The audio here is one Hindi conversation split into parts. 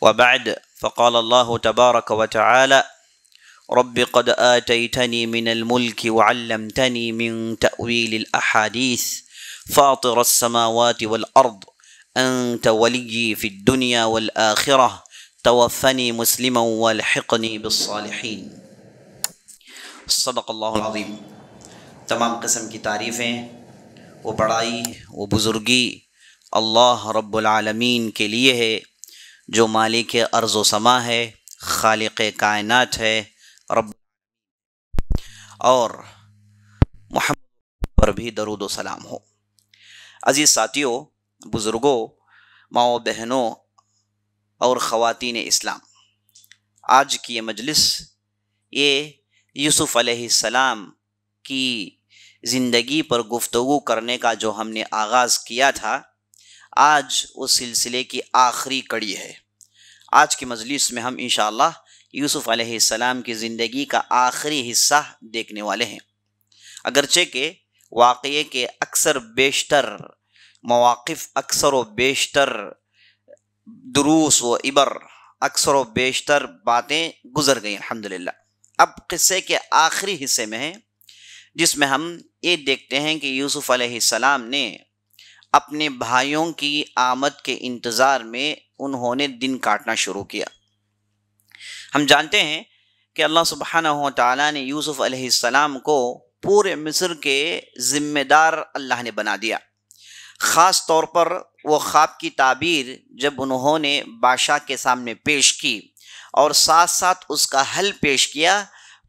وبعد فقال الله تبارك وتعالى رب قد آتيتني من الملك وعلمتني من تأويل الأحاديث فاطر السماوات والأرض أنت ولي في الدنيا والآخرة توفني مسلما والحقني بالصالحين صدق الله العظيم تمام قسم کی تعریفیں وہ بڑائی وہ بزرگی اللہ رب العالمین کے لیے ہے जो मालिक अर्ज़ समा है खालिक कायनत है रब और पर भी दरुद सलाम हो अज़ीज़ साथियों बुज़ुर्गों माओ बहनों और ख़वातीन इस्लाम आज की ये मजलिस ये यूसुफ़ सलाम की ज़िंदगी पर गुफ्तु करने का जो हमने आगाज़ किया था आज उस सिलसिले की आखिरी कड़ी है आज की मजलिस में हम इन यूसुफ़ अलैहिस्सलाम की ज़िंदगी का आखिरी हिस्सा देखने वाले हैं अगरचे के वाक़े के अक्सर बेशतर मौक़ अक्सर व बेशतर दरूस व इबर अक्सर व बेशतर बातें गुजर गई अल्हम्दुलिल्लाह अब क़स्से के आखिरी हिस्से में हैं जिसमें हम ये देखते हैं कि यूसुफ़ अलैहिस्सलाम ने अपने भाइयों की आमद के इंतज़ार में उन्होंने दिन काटना शुरू किया हम जानते हैं कि अल्लाह सुबहाना ताली ने यूसुफ़ अलैहिस्सलाम को पूरे मिस्र के ज़िम्मेदार अल्लाह ने बना दिया ख़ास तौर पर वो ख्वाब की ताबीर जब उन्होंने बादशाह के सामने पेश की और साथ साथ उसका हल पेश किया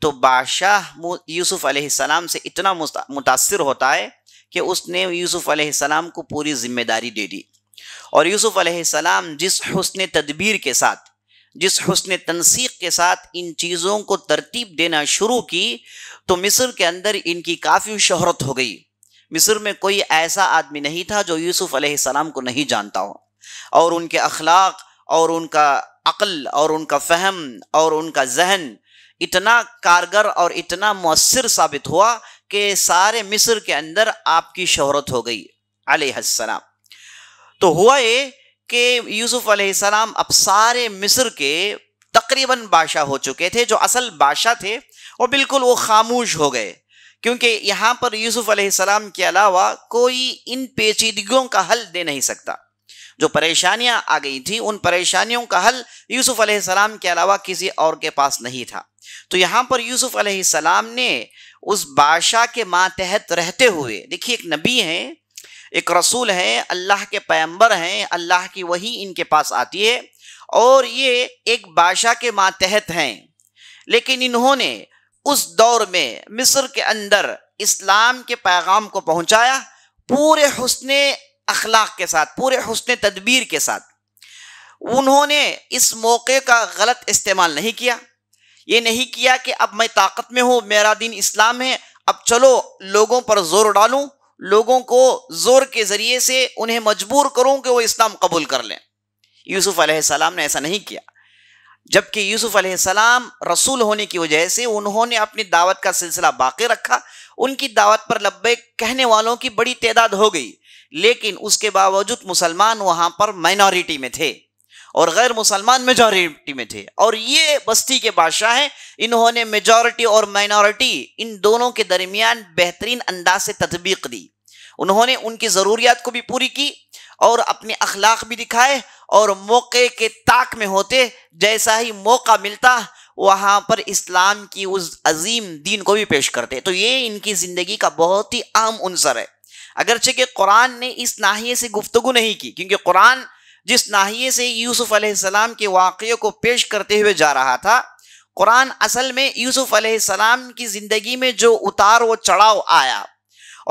तो बादशाह यूसुफ़ अलैहिस्सलाम से इतना मुतासर होता है कि उसने यूसुफ़ अलैहिस्सलाम को पूरी जिम्मेदारी दे दी और यूसुफ़ अलैहिस्सलाम जिस हसन तदबीर के साथ जिस हसन तनसीक के साथ इन चीज़ों को तरतीब देना शुरू की तो मिस्र के अंदर इनकी काफ़ी शहरत हो गई मिस्र में कोई ऐसा आदमी नहीं था जो यूसुफ़ अलैहिस्सलाम को नहीं जानता हो और उनके अखलाक और उनका अक़ल और उनका फ़हम और उनका जहन इतना कारगर और इतना मौसर साबित हुआ के सारे मिस्र के अंदर आपकी शहरत हो गई अलैहिस्सलाम तो हुआ ये कि यूसुफ अलैहिस्सलाम अब सारे मिस्र के तकरीबन बादशाह हो चुके थे जो असल बादशाह थे और बिल्कुल वो खामोश हो गए क्योंकि यहाँ पर यूसुफ अलैहिस्सलाम के अलावा कोई इन पेचीदगियों का हल दे नहीं सकता जो परेशानियां आ गई थी उन परेशानियों का हल यूसुफ अलैहिस्सलाम के अलावा किसी और के पास नहीं था तो यहाँ पर यूसुफ अलैहिस्सलाम ने उस बादशाह के मातहत रहते हुए देखिए एक नबी हैं एक रसूल हैं अल्लाह के पैम्बर हैं अल्लाह की वही इनके पास आती है और ये एक बादशाह के मातहत हैं लेकिन इन्होंने उस दौर में मिस्र के अंदर इस्लाम के पैगाम को पहुंचाया पूरे हसन अखलाक के साथ पूरे हसन तदबीर के साथ उन्होंने इस मौके का गलत इस्तेमाल नहीं किया ये नहीं किया कि अब मैं ताकत में हूँ मेरा दिन इस्लाम है अब चलो लोगों पर जोर डालूं लोगों को जोर के जरिए से उन्हें मजबूर करूं कि वो इस्लाम कबूल कर लें यूसुफ अलैहिस्सलाम ने ऐसा नहीं किया जबकि यूसुफ अलैहिस्सलाम रसूल होने की वजह से उन्होंने अपनी दावत का सिलसिला बाकी रखा उनकी दावत पर लब्बे कहने वालों की बड़ी तादाद हो गई लेकिन उसके बावजूद मुसलमान वहां पर माइनॉरिटी में थे और गैर मुसलमान मेजॉरिटी में थे और ये बस्ती के बादशाह हैं इन्होंने मेजॉरिटी और माइनॉरिटी इन दोनों के दरमियान बेहतरीन अंदाज से तदबीक दी उन्होंने उनकी ज़रूरियात को भी पूरी की और अपने अखलाक भी दिखाए और मौके के ताक में होते जैसा ही मौका मिलता वहाँ पर इस्लाम की उस अजीम दीन को भी पेश करते तो ये इनकी ज़िंदगी का बहुत ही अहम अनसर है अगरचे कि कुरान ने इस नाहिए से गुफ्तु नहीं की क्योंकि कुरान जिस नाहिए से यूसुफ अलैहिस्सलाम के वाक़े को पेश करते हुए जा रहा था कुरान असल में यूसुफ अलैहिस्सलाम की ज़िंदगी में जो उतार व चढ़ाव आया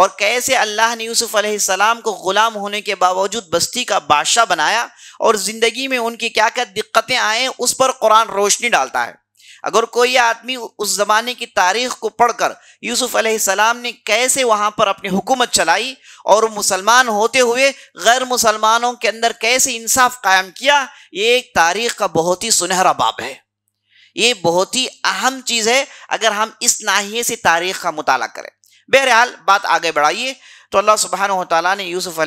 और कैसे अल्लाह ने यूसुफ अलैहिस्सलाम को ग़ुलाम होने के बावजूद बस्ती का बादशाह बनाया और ज़िंदगी में उनकी क्या क्या दिक्कतें आएँ उस पर कुरान रोशनी डालता है अगर कोई आदमी उस ज़माने की तारीख को पढ़कर यूसुफ अलैहिस्सलाम ने कैसे वहाँ पर अपनी हुकूमत चलाई और मुसलमान होते हुए गैर मुसलमानों के अंदर कैसे इंसाफ कायम किया ये एक तारीख का बहुत ही सुनहरा बाब है ये बहुत ही अहम चीज़ है अगर हम इस नाहिए से तारीख का मताल करें बहरहाल बात आगे बढ़ाइए तो अल्लाह सुबहान ताली ने यूसुफ़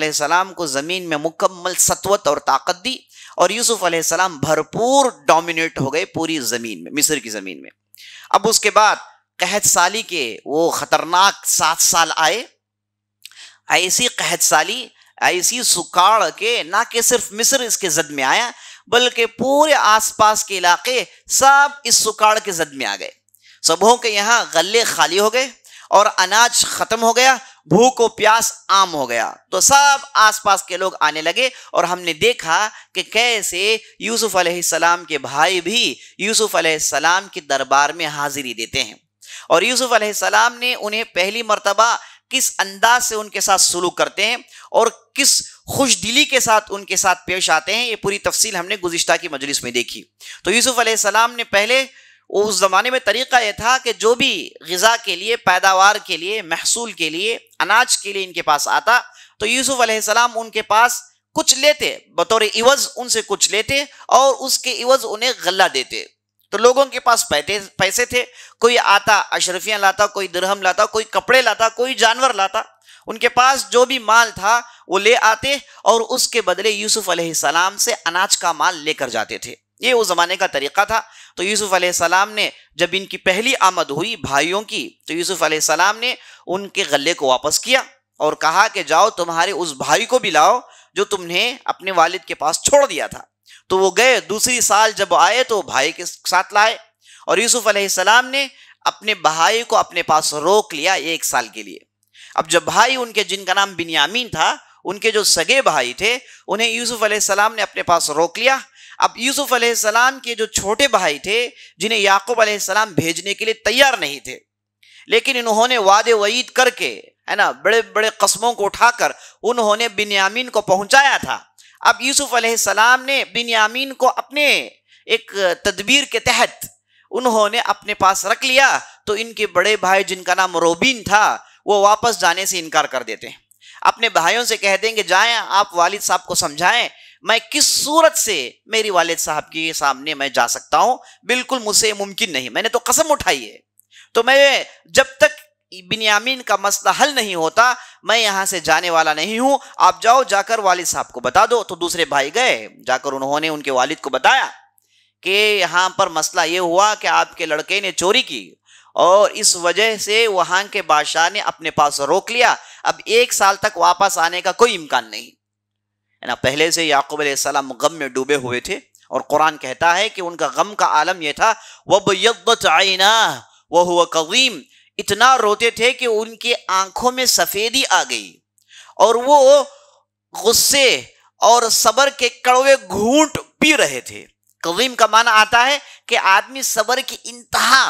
को ज़मीन में मुकम्मल सतवत और ताकत दी और यूसुफ अलैहिस्सलाम भरपूर डोमिनेट हो गए पूरी ज़मीन में मिस्र की ज़मीन में अब उसके बाद कहत साली के वो ख़तरनाक सात साल आए ऐसी कहत साली ऐसी सुखाड़ के ना कि सिर्फ मिस्र इसके जद में आया बल्कि पूरे आसपास के इलाके सब इस सुखाड़ के जद में आ गए सबों के यहाँ गले खाली हो गए और अनाज ख़त्म हो गया भूख को प्यास आम हो गया तो सब आसपास के लोग आने लगे और हमने देखा कि कैसे यूसुफ अलैहिस्सलाम के भाई भी यूसुफ अलैहिस्सलाम के दरबार में हाजिरी देते हैं और यूसुफ अलैहिस्सलाम ने उन्हें पहली मर्तबा किस अंदाज से उनके साथ सलूक करते हैं और किस खुश दिली के साथ उनके साथ पेश आते हैं ये पूरी तफसील हमने गुजशत की मजलिस में देखी तो यूसुफ अलैहिस्सलाम ने पहले उस ज़माने में तरीक़ा यह था कि जो भी गज़ा के लिए पैदावार के लिए महसूल के लिए अनाज के लिए इनके पास आता तो यूसुफ़ अलैहिस्सलाम उनके पास कुछ लेते बतौर इवज़ उनसे कुछ लेते और उसके इवज़ उन्हें गला देते तो लोगों के पास पैसे थे कोई आता अशरफियाँ लाता कोई दरहम लाता कोई कपड़े लाता कोई जानवर लाता उनके पास जो भी माल था वो ले आते और उसके बदले यूसुफ़ अलैहिस्सलाम से अनाज का माल लेकर जाते थे ये उस ज़माने का तरीक़ा था तो यूसुफ़ अलैहिस्सलाम ने जब इनकी पहली आमद हुई भाइयों की तो यूसुफ़ अलैहिस्सलाम ने उनके गले को वापस किया और कहा कि जाओ तुम्हारे उस भाई को भी लाओ जो तुमने अपने वालिद के पास छोड़ दिया था तो वो गए दूसरी साल जब आए तो भाई के साथ लाए और यूसुफ अलैहिस्सलाम ने अपने भाई को अपने पास रोक लिया एक साल के लिए अब जब भाई उनके जिनका नाम बिन्यामीन था उनके जो सगे भाई थे उन्हें यूसुफ अलैहिस्सलाम ने अपने पास रोक लिया अब यूसुफ अलैहिस्सलाम के जो छोटे भाई थे जिन्हें याकूब अलैहिस्सलाम भेजने के लिए तैयार नहीं थे लेकिन इन्होंने वादे वईद करके है ना बड़े बड़े कस्मों को उठाकर उन्होंने बिन्यामीन को पहुंचाया था अब यूसुफ अलैहिस्सलाम ने बिन्यामीन को अपने एक तदबीर के तहत उन्होंने अपने पास रख लिया तो इनके बड़े भाई जिनका नाम रोबिन था वो वापस जाने से इनकार कर देते हैं अपने भाइयों से कह देंगे जाएं आप वालिद साहब को समझाएं मैं किस सूरत से मेरी वालिद साहब के सामने मैं जा सकता हूं बिल्कुल मुझसे मुमकिन नहीं मैंने तो कसम उठाई है तो मैं जब तक बिनियामीन का मसला हल नहीं होता मैं यहाँ से जाने वाला नहीं हूँ आप जाओ जाकर वालिद साहब को बता दो तो दूसरे भाई गए जाकर उन्होंने उनके वालिद को बताया कि यहाँ पर मसला ये हुआ कि आपके लड़के ने चोरी की और इस वजह से वहां के बादशाह ने अपने पास रोक लिया अब एक साल तक वापस आने का कोई इम्कान नहीं है ना पहले से याकूब अलैहिस्सलाम गम में डूबे हुए थे और कुरान कहता है कि उनका गम का आलम यह था वबयत आईना वह हुआ कवीम इतना रोते थे कि उनकी आंखों में सफ़ेदी आ गई और वो गुस्से और सबर के कड़वे घूंट पी रहे थे कवीम का माना आता है कि आदमी सबर की इंतहा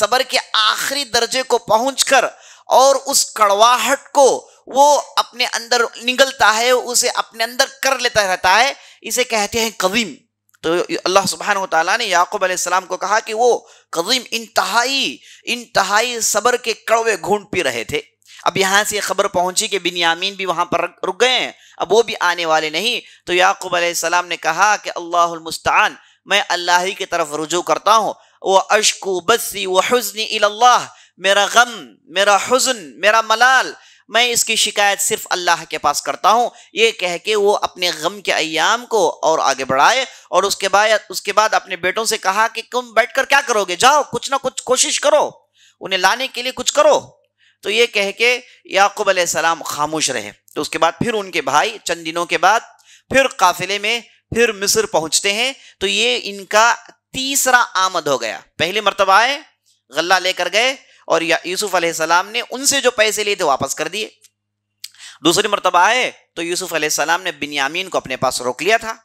सबर के आखिरी दर्जे को पहुंचकर और उस कड़वाहट को वो अपने अंदर निगलता है उसे अपने अंदर कर लेता रहता है इसे कहते हैं कदीम तो अल्लाह सुबहान तला ने याकूब अलैहिस्सलाम को कहा कि वो कदीम इंतहाई इंतहाई सबर के कड़वे घूंट पी रहे थे अब यहाँ से खबर पहुंची कि बिनयामीन भी वहाँ पर रुक गए हैं अब वो भी आने वाले नहीं तो याकूब अलैहिस्सलाम ने कहा कि अल्लाहमस्तान मैं अल्लाह ही की तरफ रुजू करता हूँ वह अशकू बसी व अल्लाह मेरा गम मेरा हजन मेरा मलाल मैं इसकी शिकायत सिर्फ अल्लाह के पास करता हूँ ये कह के वो अपने गम के अयाम को और आगे बढ़ाए और उसके बाद उसके बाद अपने बेटों से कहा कि तुम बैठ कर क्या करोगे जाओ कुछ ना कुछ कोशिश करो उन्हें लाने के लिए कुछ करो तो ये कह के याकूब सलाम खामोश रहे तो उसके बाद फिर उनके भाई चंद दिनों के बाद फिर काफिले में फिर मिस्र पहुंचते हैं तो ये इनका तीसरा आमद हो गया पहली मरतबा आए गल्ला लेकर गए और यूसुफ अलैहिस्सलाम ने उनसे जो पैसे लिए थे वापस कर दिए दूसरी मरतबा आए तो यूसुफ अलैहिस्सलाम ने बिन्यामीन को अपने पास रोक लिया था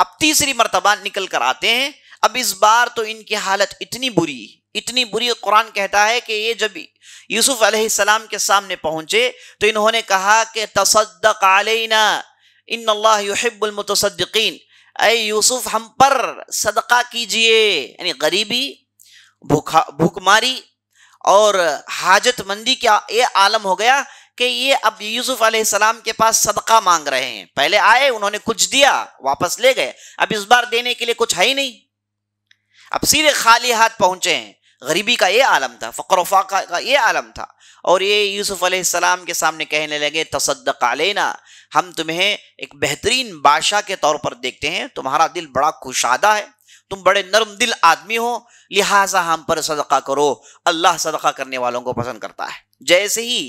अब तीसरी मरतबा निकल कर आते हैं अब इस बार तो इनकी हालत इतनी बुरी इतनी बुरी कुरान कहता है कि ये जब यूसुफ अलैहिस्सलाम के सामने पहुंचे तो इन्होंने कहा कि तसद्दक आलना इन अल्लाहबुलमतसद्दीन अय यूसुफ हम पर सदका कीजिए यानी गरीबी भूखा भूखमारी और हाजतमंदी का ये आलम हो गया कि ये अब यूसुफ अलैहिस्सलाम के पास सदका मांग रहे हैं पहले आए उन्होंने कुछ दिया वापस ले गए अब इस बार देने के लिए कुछ है ही नहीं अब सीधे खाली हाथ पहुंचे हैं गरीबी का ये आलम था फ़क्रफा का, का ये आलम था और ये यूसुफ अलैहिस्सलाम के सामने कहने लगे तसदक आलेना हम तुम्हें एक बेहतरीन बादशाह के तौर पर देखते हैं तुम्हारा दिल बड़ा खुशादा है तुम बड़े नरम दिल आदमी हो लिहाजा हम पर सदका करो अल्लाह सदका करने वालों को पसंद करता है जैसे ही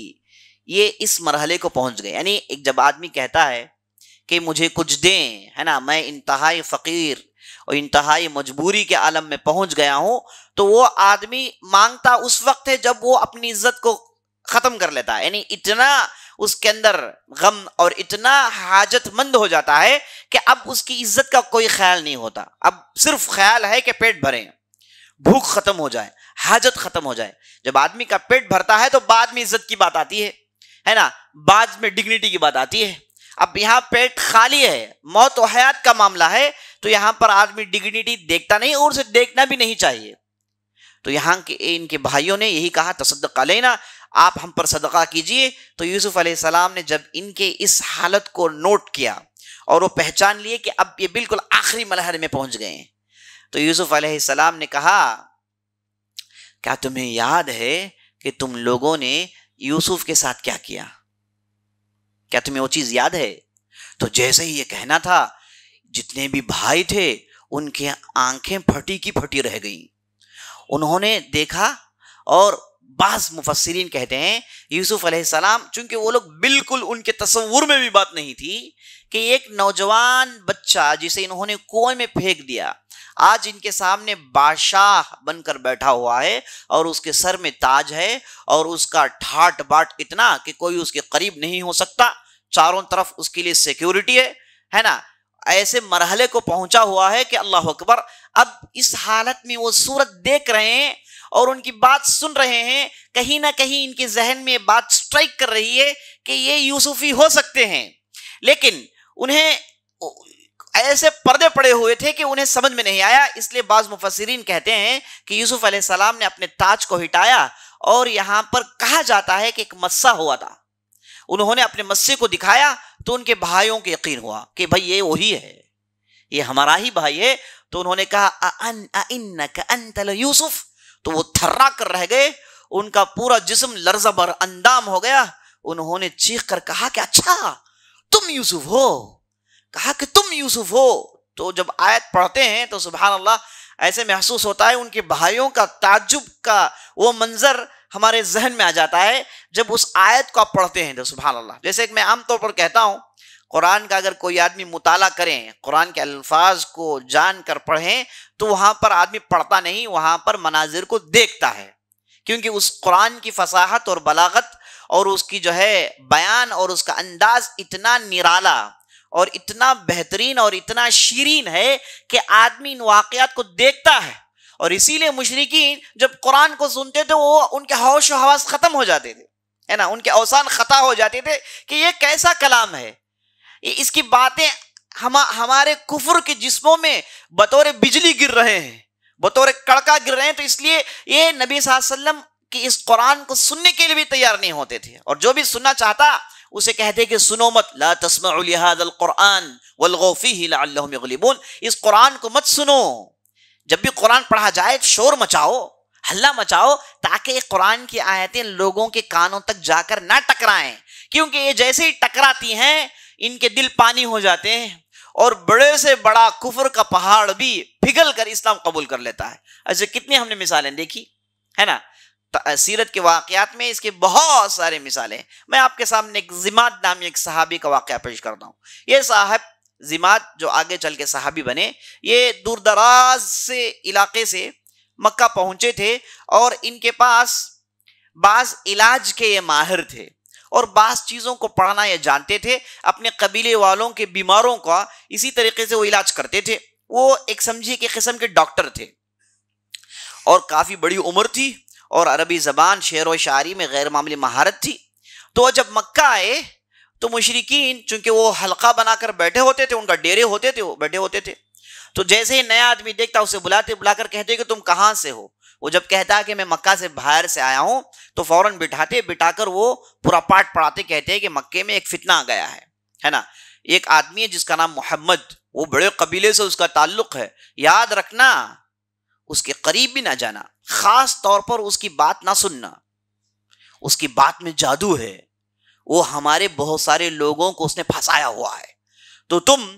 ये इस मरहले को पहुंच गए यानी एक जब आदमी कहता है कि मुझे कुछ दें है ना मैं इंतहाई फ़कीर और इंतहाई मजबूरी के आलम में पहुंच गया हूं तो वो आदमी मांगता उस वक्त है जब वो अपनी इज्जत को ख़त्म कर लेता है यानी इतना उसके अंदर गम और इतना हाजतमंद हो जाता है कि अब उसकी इज्जत का कोई ख्याल नहीं होता अब सिर्फ ख्याल है कि पेट भरें भूख खत्म हो जाए हाजत खत्म हो जाए जब आदमी का पेट भरता है तो बाद में इज्जत की बात आती है है ना बाद में डिग्निटी की बात आती है अब यहाँ पेट खाली है मौत और हयात का मामला है तो यहां पर आदमी डिग्निटी देखता नहीं और उसे देखना भी नहीं चाहिए तो यहां के इनके भाइयों ने यही कहा तसदक लेना आप हम पर सदका कीजिए तो यूसुफ अलैहिस्सलाम ने जब इनके इस हालत को नोट किया और वो पहचान लिए कि अब ये बिल्कुल आखिरी मलहर में पहुंच गए तो यूसुफ अलैहिस्सलाम ने कहा क्या तुम्हें याद है कि तुम लोगों ने यूसुफ के साथ क्या किया क्या तुम्हें वो चीज़ याद है तो जैसे ही ये कहना था जितने भी भाई थे उनके आंखें फटी की फटी रह गई उन्होंने देखा और बाज मुफसरीन कहते हैं यूसुफ अलैहिस्सलाम चूंकि वो लोग बिल्कुल उनके तस्वूर में भी बात नहीं थी कि एक नौजवान बच्चा जिसे इन्होंने कुएं में फेंक दिया आज इनके सामने बादशाह बनकर बैठा हुआ है और उसके सर में ताज है और उसका ठाट बाट इतना कि कोई उसके करीब नहीं हो सकता चारों तरफ उसके लिए सिक्योरिटी है है ना ऐसे मरहले को पहुंचा हुआ है कि अल्लाह अकबर अब इस हालत में वो सूरत देख रहे हैं और उनकी बात सुन रहे हैं कहीं ना कहीं इनके जहन में बात स्ट्राइक कर रही है कि ये यूसुफी हो सकते हैं लेकिन उन्हें ऐसे पर्दे पड़े हुए थे कि उन्हें समझ में नहीं आया इसलिए बाज मुफसरीन कहते हैं कि यूसुफ सलाम ने अपने ताज को हिटाया और यहां पर कहा जाता है कि एक मस्सा हुआ था उन्होंने अपने मस्से को दिखाया तो उनके भाइयों को यकीन हुआ कि भाई ये वही है ये हमारा ही भाई है तो उन्होंने कहा अन अन यूसुफ तो वो थर्रा कर रह गए उनका पूरा जिसम लर्जबर अंदाम हो गया उन्होंने चीख कर कहा कि अच्छा तुम यूसुफ हो कहा कि तुम यूसुफ हो तो जब आयत पढ़ते हैं तो सुबह अल्लाह ऐसे महसूस होता है उनके भाइयों का ताजुब का वो मंज़र हमारे जहन में आ जाता है जब उस आयत को आप पढ़ते हैं तो सुबह अल्लाह जैसे मैं आमतौर पर कहता हूं कुरान का अगर कोई आदमी मुताला करें कुरान के अल्फाज को जान कर पढ़ें तो वहाँ पर आदमी पढ़ता नहीं वहाँ पर मनाजिर को देखता है क्योंकि उस कुरान की फसाहत और बलागत और उसकी जो है बयान और उसका अंदाज इतना निराला और इतना बेहतरीन और इतना शीरीन है कि आदमी इन वाक़ात को देखता है और इसीलिए मुशरकिन जब कुरान को सुनते थे वो उनके होश हवास ख़त्म हो जाते थे है ना उनके अवसान ख़ता हो जाते थे कि ये कैसा कलाम है इसकी बातें हम हमारे कुफर के जिस्मों में बतौर बिजली गिर रहे हैं बतौर कड़का गिर रहे हैं तो इसलिए ये नबी वसल्लम कि इस कुरान को सुनने के लिए भी तैयार नहीं होते थे और जो भी सुनना चाहता उसे कहते कि सुनो मत ला तस्माउलिहादुरान वलगौफीबून इस कुरान को मत सुनो जब भी कुरान पढ़ा जाए तो शोर मचाओ हल्ला मचाओ ताकि कुरान की आयतें लोगों के कानों तक जाकर ना टकराएं क्योंकि ये जैसे ही टकराती हैं इनके दिल पानी हो जाते हैं और बड़े से बड़ा कुफर का पहाड़ भी पिघल कर इस्लाम कबूल कर लेता है अच्छा कितनी हमने मिसालें देखी है ना सीरत के वाकयात में इसके बहुत सारे मिसालें मैं आपके सामने एक जिमात नामी एक सहाबी का वाक़ पेश करता हूँ ये साहब जिमात जो आगे चल के सहाबी बने ये दूर दराज से इलाके से मक्का पहुंचे थे और इनके पास बाज इलाज के ये माहिर थे और बास चीज़ों को पढ़ना ये जानते थे अपने कबीले वालों के बीमारों का इसी तरीके से वो इलाज करते थे वो एक समझिए कि किस्म के डॉक्टर थे और काफ़ी बड़ी उम्र थी और अरबी ज़बान शेर व शारी में गैर मामूली महारत थी तो जब मक्का आए तो मुशरकिन चूंकि वो हल्का बनाकर बैठे होते थे उनका डेरे होते थे वो बैठे होते थे तो जैसे ही नया आदमी देखता उसे बुलाते बुलाकर कहते कि तुम कहाँ से हो वो जब कहता है कि मैं मक्का से बाहर से आया हूँ तो फौरन बिठाते बिठाकर वो पूरा पाठ पढ़ाते कहते हैं कि मक्के में एक फितना आ गया है है ना एक आदमी है जिसका नाम मोहम्मद वो बड़े कबीले से उसका ताल्लुक है याद रखना उसके करीब भी ना जाना खास तौर पर उसकी बात ना सुनना उसकी बात में जादू है वो हमारे बहुत सारे लोगों को उसने फंसाया हुआ है तो तुम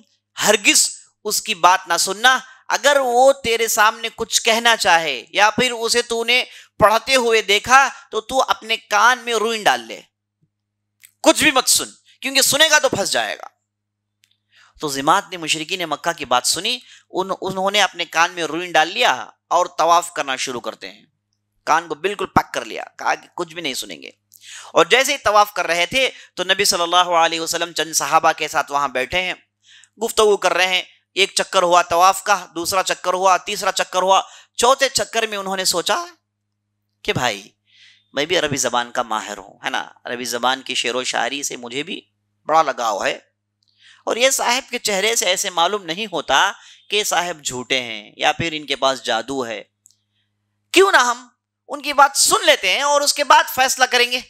हरगिज उसकी बात ना सुनना अगर वो तेरे सामने कुछ कहना चाहे या फिर उसे तूने पढ़ते हुए देखा तो तू अपने कान में रुई डाल ले कुछ भी मत सुन क्योंकि सुनेगा तो फंस जाएगा तो जिमात ने मुशरकी ने मक्का की बात सुनी उन उन्होंने अपने कान में रुई डाल लिया और तवाफ करना शुरू करते हैं कान को बिल्कुल पक कर लिया कहा कि कुछ भी नहीं सुनेंगे और जैसे ही तवाफ कर रहे थे तो नबी सल्लल्लाहु अलैहि वसल्लम चंद सहाबा के साथ वहां बैठे हैं गुफ्तगु कर रहे हैं एक चक्कर हुआ तवाफ का दूसरा चक्कर हुआ तीसरा चक्कर हुआ चौथे चक्कर में उन्होंने सोचा कि भाई मैं भी अरबी ज़बान का माहिर हूं है ना अरबी ज़बान की शेर व शायरी से मुझे भी बड़ा लगाव है और ये साहब के चेहरे से ऐसे मालूम नहीं होता कि साहब झूठे हैं या फिर इनके पास जादू है क्यों ना हम उनकी बात सुन लेते हैं और उसके बाद फैसला करेंगे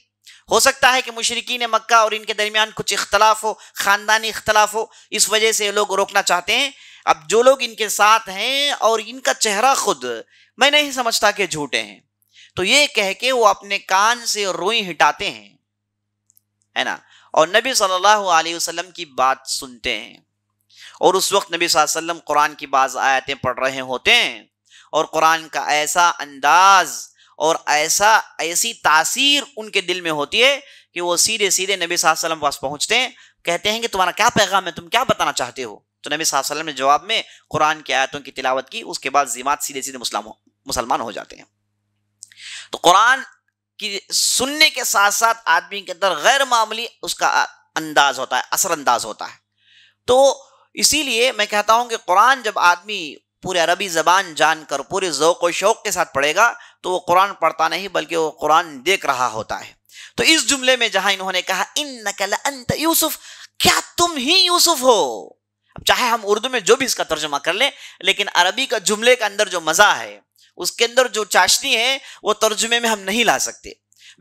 हो सकता है कि मुशरकिन मक्का और इनके दरमियान कुछ इख्तलाफ हो ख़ानदानी इख्तलाफ हो इस वजह से ये लोग रोकना चाहते हैं अब जो लोग इनके साथ हैं और इनका चेहरा खुद मैं नहीं समझता कि झूठे हैं तो ये कह के वो अपने कान से रोई हटाते हैं है ना और नबी सल्लल्लाहु अलैहि वसल्लम की बात सुनते हैं और उस वक्त नबी वसल्लम कुरान की बाज़ आयतें पढ़ रहे होते हैं और कुरान का ऐसा अंदाज़ और ऐसा ऐसी तासीर उनके दिल में होती है कि वो सीधे सीधे नबी वसल्लम पास पहुंचते हैं कहते हैं कि तुम्हारा क्या पैगाम है तुम क्या बताना चाहते हो तो नबी वसल्लम ने जवाब में कुरान की आयतों की तिलावत की उसके बाद जीमात सीधे सीधे मुसलमान हो जाते हैं तो कुरान की सुनने के साथ साथ आदमी के अंदर गैर मामूली उसका अंदाज होता है असरअंदाज होता है तो इसीलिए मैं कहता हूं कि कुरान जब आदमी पूरे अरबी ज़बान जानकर पूरे ओक़ व शौक़ के साथ पढ़ेगा तो वो कुरान पढ़ता नहीं बल्कि वो कुरान देख रहा होता है तो इस जुमले में जहां इन्होंने कहा इन नकल अंत यूसुफ क्या तुम ही यूसुफ हो अब चाहे हम उर्दू में जो भी इसका तर्जुमा कर लें लेकिन अरबी का जुमले के अंदर जो मज़ा है उसके अंदर जो चाशनी है वो तर्जुमे में हम नहीं ला सकते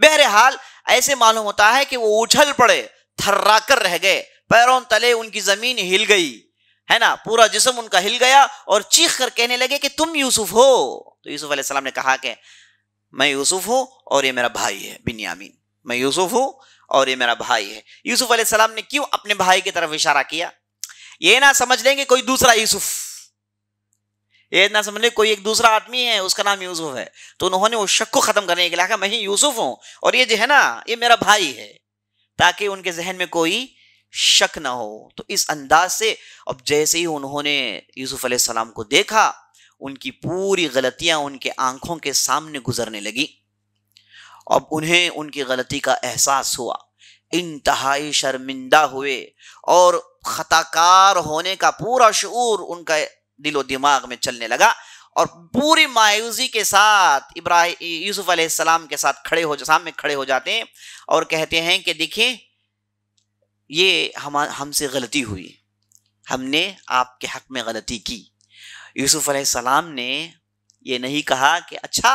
बहरहाल ऐसे मालूम होता है कि वो उछल पड़े थर्रा कर रह गए पैरों तले उनकी ज़मीन हिल गई है ना पूरा जिसम उनका हिल गया और चीख कर कहने लगे कि तुम यूसुफ हो तो यूसुफ अलैहिस्सलाम ने कहा कि मैं यूसुफ हूं और ये मेरा भाई है बिन्यामीन मैं यूसुफ हूं और ये मेरा भाई है यूसुफ अलैहिस्सलाम ने क्यों अपने भाई की तरफ इशारा किया ये ना समझ लेंगे कोई दूसरा यूसुफ ये ना समझ लें कोई एक दूसरा आदमी है उसका नाम यूसुफ है तो उन्होंने उस शक को ख़त्म करने के लिए कहा मैं ही यूसुफ हूं और ये जो है ना ये मेरा भाई है ताकि उनके जहन में कोई शक ना हो तो इस अंदाज से अब जैसे ही उन्होंने यूसुफ सलाम को देखा उनकी पूरी गलतियां उनके आंखों के सामने गुजरने लगी अब उन्हें उनकी गलती का एहसास हुआ इंतहाई शर्मिंदा हुए और खताकार होने का पूरा शूर उनका दिलो दिमाग में चलने लगा और पूरी मायूसी के साथ इब्राहिम यूसुफ अलैहिस्सलाम के साथ खड़े हो सामने खड़े हो जाते हैं और कहते हैं कि देखिए ये हम हमसे गलती हुई हमने आपके हक में गलती की यूसुफ सलाम ने ये नहीं कहा कि अच्छा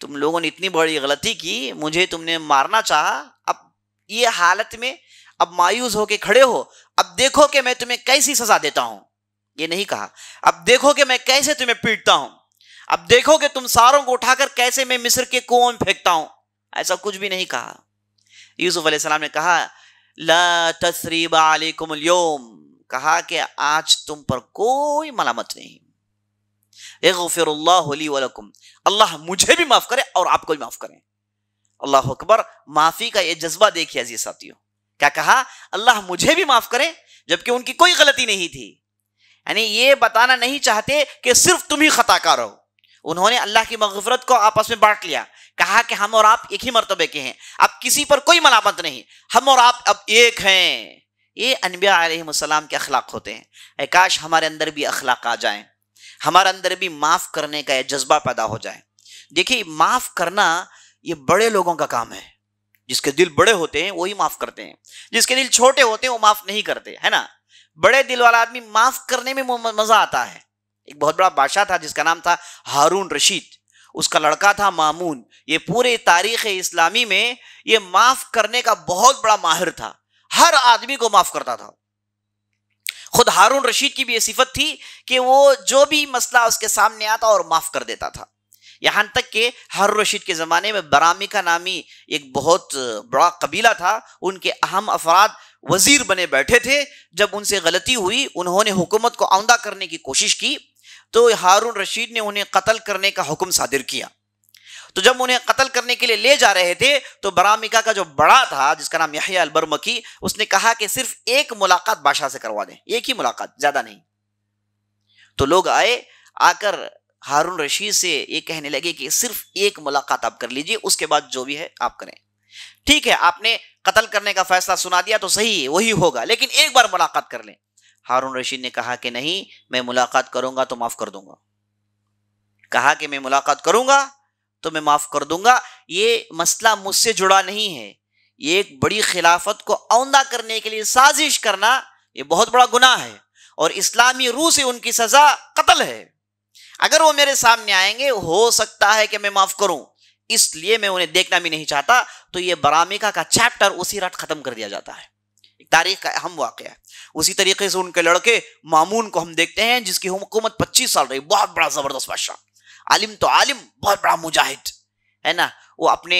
तुम लोगों ने इतनी बड़ी गलती की मुझे तुमने मारना चाहा अब ये हालत में अब मायूस होके खड़े हो अब देखो कि मैं तुम्हें कैसी सजा देता हूं ये नहीं कहा अब देखो कि मैं कैसे तुम्हें पीटता हूं अब देखो कि तुम सारों को उठाकर कैसे मैं मिस्र के कुओं में फेंकता हूं ऐसा कुछ भी नहीं कहा यूसुफ सलाम ने कहा ला कहा कि आज तुम पर कोई मलामत नहीं वलकुम अल्लाह मुझे भी माफ करे और आपको भी माफ करें अल्लाह अकबर माफी का ये जज्बा देखिए अजी साथियों क्या कहा अल्लाह मुझे भी माफ करे जबकि उनकी कोई गलती नहीं थी यानी ये बताना नहीं चाहते कि सिर्फ तुम ही खताकार हो उन्होंने अल्लाह की मगफरत को आपस में बांट लिया कहा कि हम और आप एक ही मरतबे के हैं अब किसी पर कोई मलामत नहीं हम और आप अब एक हैं ये अनबिया के अखलाक होते हैं काश हमारे अंदर भी अखलाक आ जाए हमारे अंदर भी माफ़ करने का जज्बा पैदा हो जाए देखिए माफ़ करना ये बड़े लोगों का काम है जिसके दिल बड़े होते हैं वही माफ़ करते हैं जिसके दिल छोटे होते हैं वो माफ़ नहीं करते है ना बड़े दिल वाला आदमी माफ़ करने में मज़ा आता है एक बहुत बड़ा बादशाह था जिसका नाम था हारून रशीद उसका लड़का था मामून ये पूरे तारीख इस्लामी में ये माफ करने का बहुत बड़ा माहिर था हर आदमी को माफ करता था खुद हारून रशीद की भी यह सिफत थी कि वो जो भी मसला उसके सामने आता और माफ कर देता था यहां तक कि हारून रशीद के ज़माने में बरामिका नामी एक बहुत बड़ा कबीला था उनके अहम अफराद वजीर बने बैठे थे जब उनसे गलती हुई उन्होंने हुकूमत को आमदा करने की कोशिश की तो हारून रशीद ने उन्हें कत्ल करने का हुक्म सादिर किया तो जब उन्हें कत्ल करने के लिए ले जा रहे थे तो बरामिका का जो बड़ा था जिसका नाम यहिया अलबरमकी उसने कहा कि सिर्फ एक मुलाकात बादशाह से करवा दें एक ही मुलाकात ज्यादा नहीं तो लोग आए आकर हारून रशीद से ये कहने लगे कि सिर्फ एक मुलाकात आप कर लीजिए उसके बाद जो भी है आप करें ठीक है आपने कत्ल करने का फैसला सुना दिया तो सही है वही होगा लेकिन एक बार मुलाकात कर लें हारून रशीद ने कहा कि नहीं मैं मुलाकात करूंगा तो माफ़ कर दूंगा कहा कि मैं मुलाकात करूंगा तो मैं माफ़ कर दूंगा ये मसला मुझसे जुड़ा नहीं है ये एक बड़ी खिलाफत को औंदा करने के लिए साजिश करना ये बहुत बड़ा गुनाह है और इस्लामी रूह से उनकी सज़ा कत्ल है अगर वो मेरे सामने आएंगे हो सकता है कि मैं माफ़ करूं इसलिए मैं उन्हें देखना भी नहीं चाहता तो ये बरामिका का चैप्टर उसी रात ख़त्म कर दिया जाता है तारीख का अहम वाक़ है उसी तरीके से उनके लड़के मामून को हम देखते हैं जिसकी हुकूमत पच्चीस साल रही बहुत बड़ा ज़बरदस्त बादशाह आलिम तो आलिम बहुत बड़ा मुजाहिद है ना वो अपने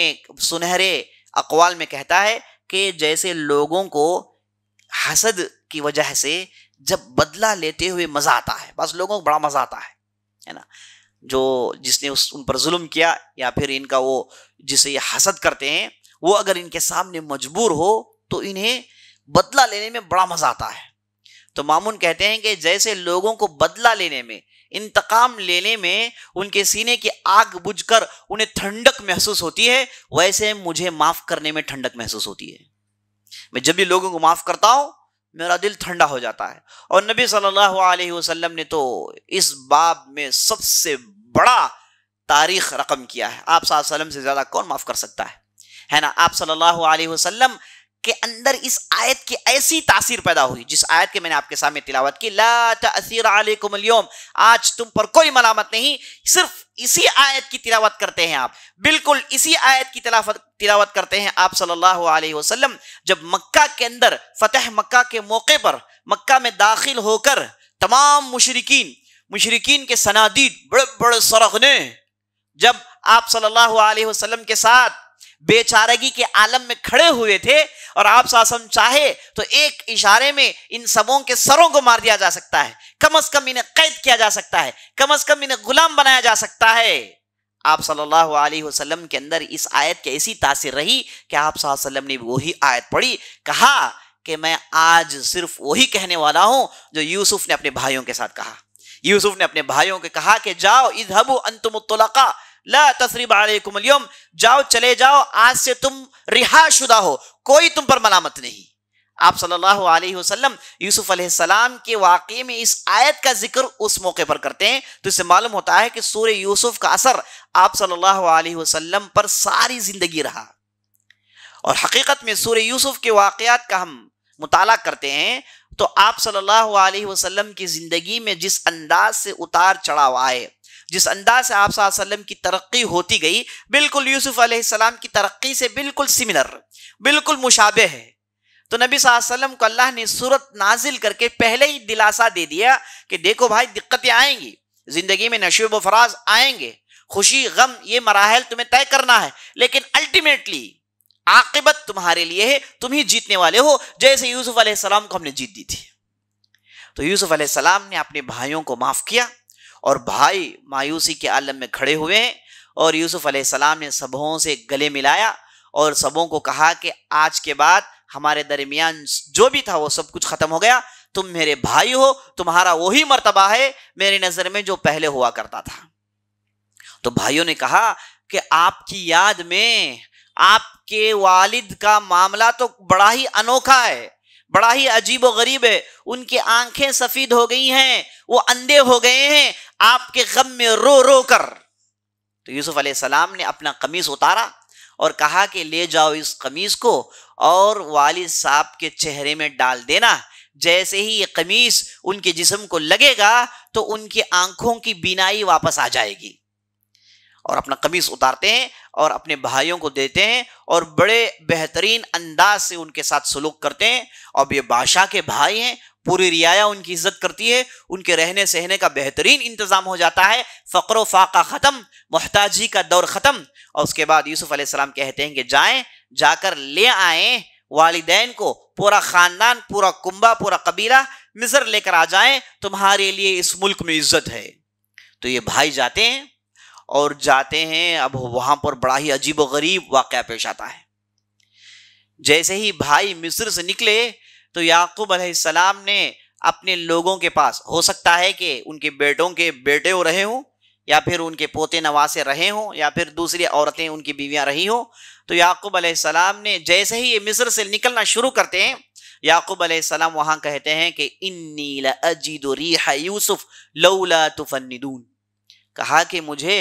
सुनहरे अकवाल में कहता है कि जैसे लोगों को हसद की वजह से जब बदला लेते हुए मज़ा आता है बस लोगों को बड़ा मज़ा आता है है ना जो जिसने उस उन पर जुल्म किया या फिर इनका वो जिसे ये हसद करते हैं वो अगर इनके सामने मजबूर हो तो इन्हें बदला लेने में बड़ा मज़ा आता है तो मामून कहते हैं कि जैसे लोगों को बदला लेने में इंतकाम लेने में उनके सीने की आग बुझकर उन्हें ठंडक महसूस होती है वैसे मुझे माफ़ करने में ठंडक महसूस होती है मैं जब भी लोगों को माफ़ करता हूँ मेरा दिल ठंडा हो जाता है और नबी सल्लल्लाहु अलैहि वसल्लम ने तो इस बाब में सबसे बड़ा तारीख रकम किया है आप वसल्लम से ज़्यादा कौन माफ़ कर सकता है है ना आप सल्लल्लाहु अलैहि वसल्लम के अंदर इस आयत की ऐसी तासीर पैदा हुई जिस आयत के मैंने आपके सामने तिलावत की ला तसीर अलैकुम आज तुम पर कोई मलामत नहीं सिर्फ इसी आयत की तिलावत करते हैं आप बिल्कुल इसी आयत की तिलावत तिलावत करते हैं आप सल्लल्लाहु अलैहि वसल्लम जब मक्का के अंदर फतेह मक्का के मौके पर मक्का में दाखिल होकर तमाम मुशरकिन मुशरकिन के सनादीद बड़े बड़े सरगने जब आप सल्लल्लाहु अलैहि वसल्लम के साथ बेचारगी के आलम में खड़े हुए थे और आप सासम चाहे तो एक इशारे में इन सबों के सरों को मार दिया जा सकता है कम अज कम इन्हें कैद किया जा सकता है कम अज कम इन्हें गुलाम बनाया जा सकता है आप सल्लल्लाहु अलैहि वसल्लम के अंदर इस आयत की ऐसी तासीर रही कि आप वसल्लम ने वही आयत पढ़ी कहा कि मैं आज सिर्फ वही कहने वाला हूं जो यूसुफ ने अपने भाइयों के साथ कहा यूसुफ ने अपने भाइयों के कहा कि जाओ इधबू अंतुम ला तसरीब आलियम जाओ चले जाओ आज से तुम रिहा शुदा हो कोई तुम पर मलामत नहीं आप सल्लल्लाहु अलैहि वसल्लम यूसुफ अलैहिस्सलाम के वाक़े में इस आयत का जिक्र उस मौके पर करते हैं तो इससे मालूम होता है कि सूर्य यूसुफ का असर आप सल्लल्लाहु अलैहि वसल्लम पर सारी ज़िंदगी रहा और हकीकत में सूर्य यूसुफ के वाक़ात का हम मुताला करते हैं तो आप सल्लल्लाहु अलैहि वसल्लम की ज़िंदगी में जिस अंदाज से उतार चढ़ाव आए जिस अंदाज से आप सल्लम की तरक्की होती गई बिल्कुल यूसुफ अलैहिस्सलाम की तरक्की से बिल्कुल सिमिलर बिल्कुल मुशाबे है तो नबी वसल्लम को अल्लाह ने सूरत नाजिल करके पहले ही दिलासा दे दिया कि देखो भाई दिक्कतें आएंगी ज़िंदगी में व फराज आएंगे खुशी गम ये मराहल तुम्हें तय करना है लेकिन अल्टीमेटली आकिबत तुम्हारे लिए है तुम ही जीतने वाले हो जैसे यूसुफ अलैहिस्सलाम को हमने जीत दी थी तो यूसुफ अलैहिस्सलाम ने अपने भाइयों को माफ़ किया और भाई मायूसी के आलम में खड़े हुए हैं और यूसुफ अलैहिस्सलाम ने सबों से गले मिलाया और सबों को कहा कि आज के बाद हमारे दरमियान जो भी था वो सब कुछ ख़त्म हो गया तुम मेरे भाई हो तुम्हारा वही मर्तबा है मेरी नज़र में जो पहले हुआ करता था तो भाइयों ने कहा कि आपकी याद में आपके वालिद का मामला तो बड़ा ही अनोखा है बड़ा ही अजीब व गरीब है उनकी आंखें सफ़ेद हो गई हैं वो अंधे हो गए हैं आपके गम में रो रो कर तो यूसुफ अलैहिस्सलाम ने अपना कमीज उतारा और कहा कि ले जाओ इस कमीज को और वालिद साहब के चेहरे में डाल देना जैसे ही ये कमीज उनके जिस्म को लगेगा तो उनकी आंखों की बीनाई वापस आ जाएगी और अपना कमीज उतारते हैं और अपने भाइयों को देते हैं और बड़े बेहतरीन अंदाज से उनके साथ सलूक करते हैं और ये बादशाह के भाई हैं पूरी रियाया उनकी इज्जत करती है उनके रहने सहने का बेहतरीन इंतजाम हो जाता है फ़क्र फाका ख़त्म मोहताजी का दौर ख़त्म और उसके बाद यूसुफ अलैहिस्सलाम कहते हैं कि जाए जाकर ले आए वालदेन को पूरा ख़ानदान पूरा कुंबा पूरा कबीला मिस्र लेकर आ जाए तुम्हारे लिए इस मुल्क में इज्जत है तो ये भाई जाते हैं और जाते हैं अब वहाँ पर बड़ा ही अजीब व गरीब वाक़ पेश आता है जैसे ही भाई मिस्र से निकले तो याकूब अलैहिस्सलाम ने अपने लोगों के पास हो सकता है कि उनके बेटों के बेटे हो रहे हों या फिर उनके पोते नवासे रहे हों या फिर दूसरी औरतें उनकी बीवियां रही हों तो याकूब अलैहिस्सलाम ने जैसे ही ये मिस्र से निकलना शुरू करते हैं याकूब अलैहिस्सलाम वहाँ कहते हैं कि इन्नी अजीद यूसुफ लौला तुफन्निदून कहा कि मुझे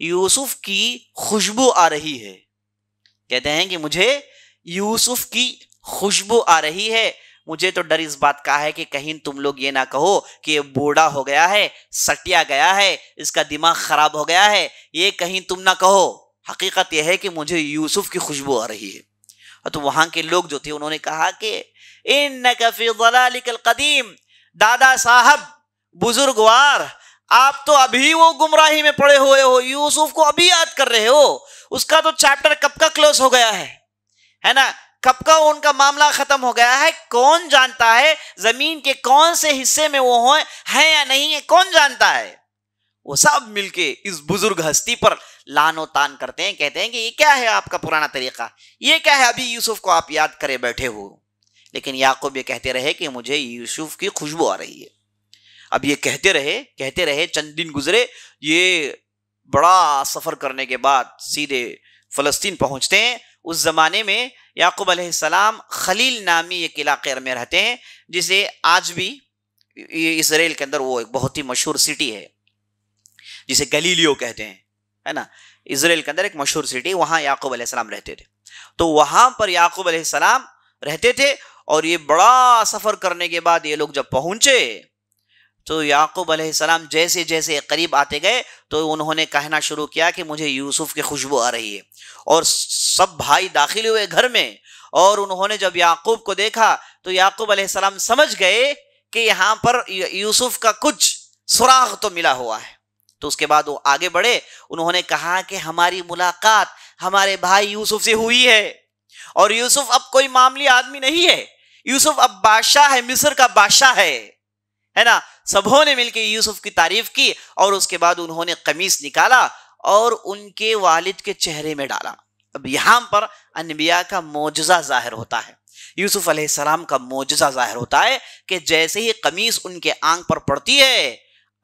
यूसुफ की खुशबू आ रही है कहते हैं कि मुझे यूसुफ की खुशबू आ रही है मुझे तो डर इस बात का है कि कहीं तुम लोग ये ना कहो कि ये बूढ़ा हो गया है सटिया गया है इसका दिमाग खराब हो गया है ये कहीं तुम ना कहो हकीकत यह है कि मुझे यूसुफ की खुशबू आ रही है और तो वहां के लोग जो थे उन्होंने कहा कि इन कदीम दादा साहब बुजुर्गवार आप तो अभी वो गुमराही में पड़े हुए हो यूसुफ को अभी याद कर रहे हो उसका तो चैप्टर कब का क्लोज हो गया है है ना कब का उनका मामला खत्म हो गया है कौन जानता है जमीन के कौन से हिस्से में वो हो है या नहीं है कौन जानता है वो सब मिलके इस बुजुर्ग हस्ती पर लानो तान करते हैं कहते हैं कि ये क्या है आपका पुराना तरीका ये क्या है अभी यूसुफ को आप याद करे बैठे हो लेकिन याकूब ये कहते रहे कि मुझे यूसुफ की खुशबू आ रही है अब ये कहते रहे कहते रहे चंद दिन गुजरे ये बड़ा सफ़र करने के बाद सीधे फलस्तीन पहुंचते हैं उस ज़माने में याकूब अलैहिस्सलाम खलील नामी एक इलाके में रहते हैं जिसे आज भी इसराइल के अंदर वो एक बहुत ही मशहूर सिटी है जिसे गलीलियो कहते हैं है ना इसराइल के अंदर एक मशहूर सिटी वहाँ याकूब अलैहिस्सलाम रहते थे तो वहाँ पर याकूब अलैहिस्सलाम रहते थे और ये बड़ा सफ़र करने के बाद ये लोग जब पहुँचे तो याकूब अलैहिस्सलाम जैसे जैसे करीब आते गए तो उन्होंने कहना शुरू किया कि मुझे यूसुफ की खुशबू आ रही है और सब भाई दाखिल हुए घर में और उन्होंने जब याकूब को देखा तो याकूब अलैहिस्सलाम समझ गए कि यहाँ पर यूसुफ का कुछ सुराग तो मिला हुआ है तो उसके बाद वो आगे बढ़े उन्होंने कहा कि हमारी मुलाकात हमारे भाई यूसुफ से हुई है और यूसुफ अब कोई मामूली आदमी नहीं है यूसुफ अब बादशाह है मिस्र का बादशाह है है ना सबों ने मिलकर यूसुफ की तारीफ की और उसके बाद उन्होंने कमीज निकाला और उनके वालिद के चेहरे में डाला अब यहां पर अनबिया का मोजा जाहिर होता है यूसुफ अलैहिस्सलाम का मोजा जाहिर होता है कि जैसे ही कमीज उनके आंख पर पड़ती है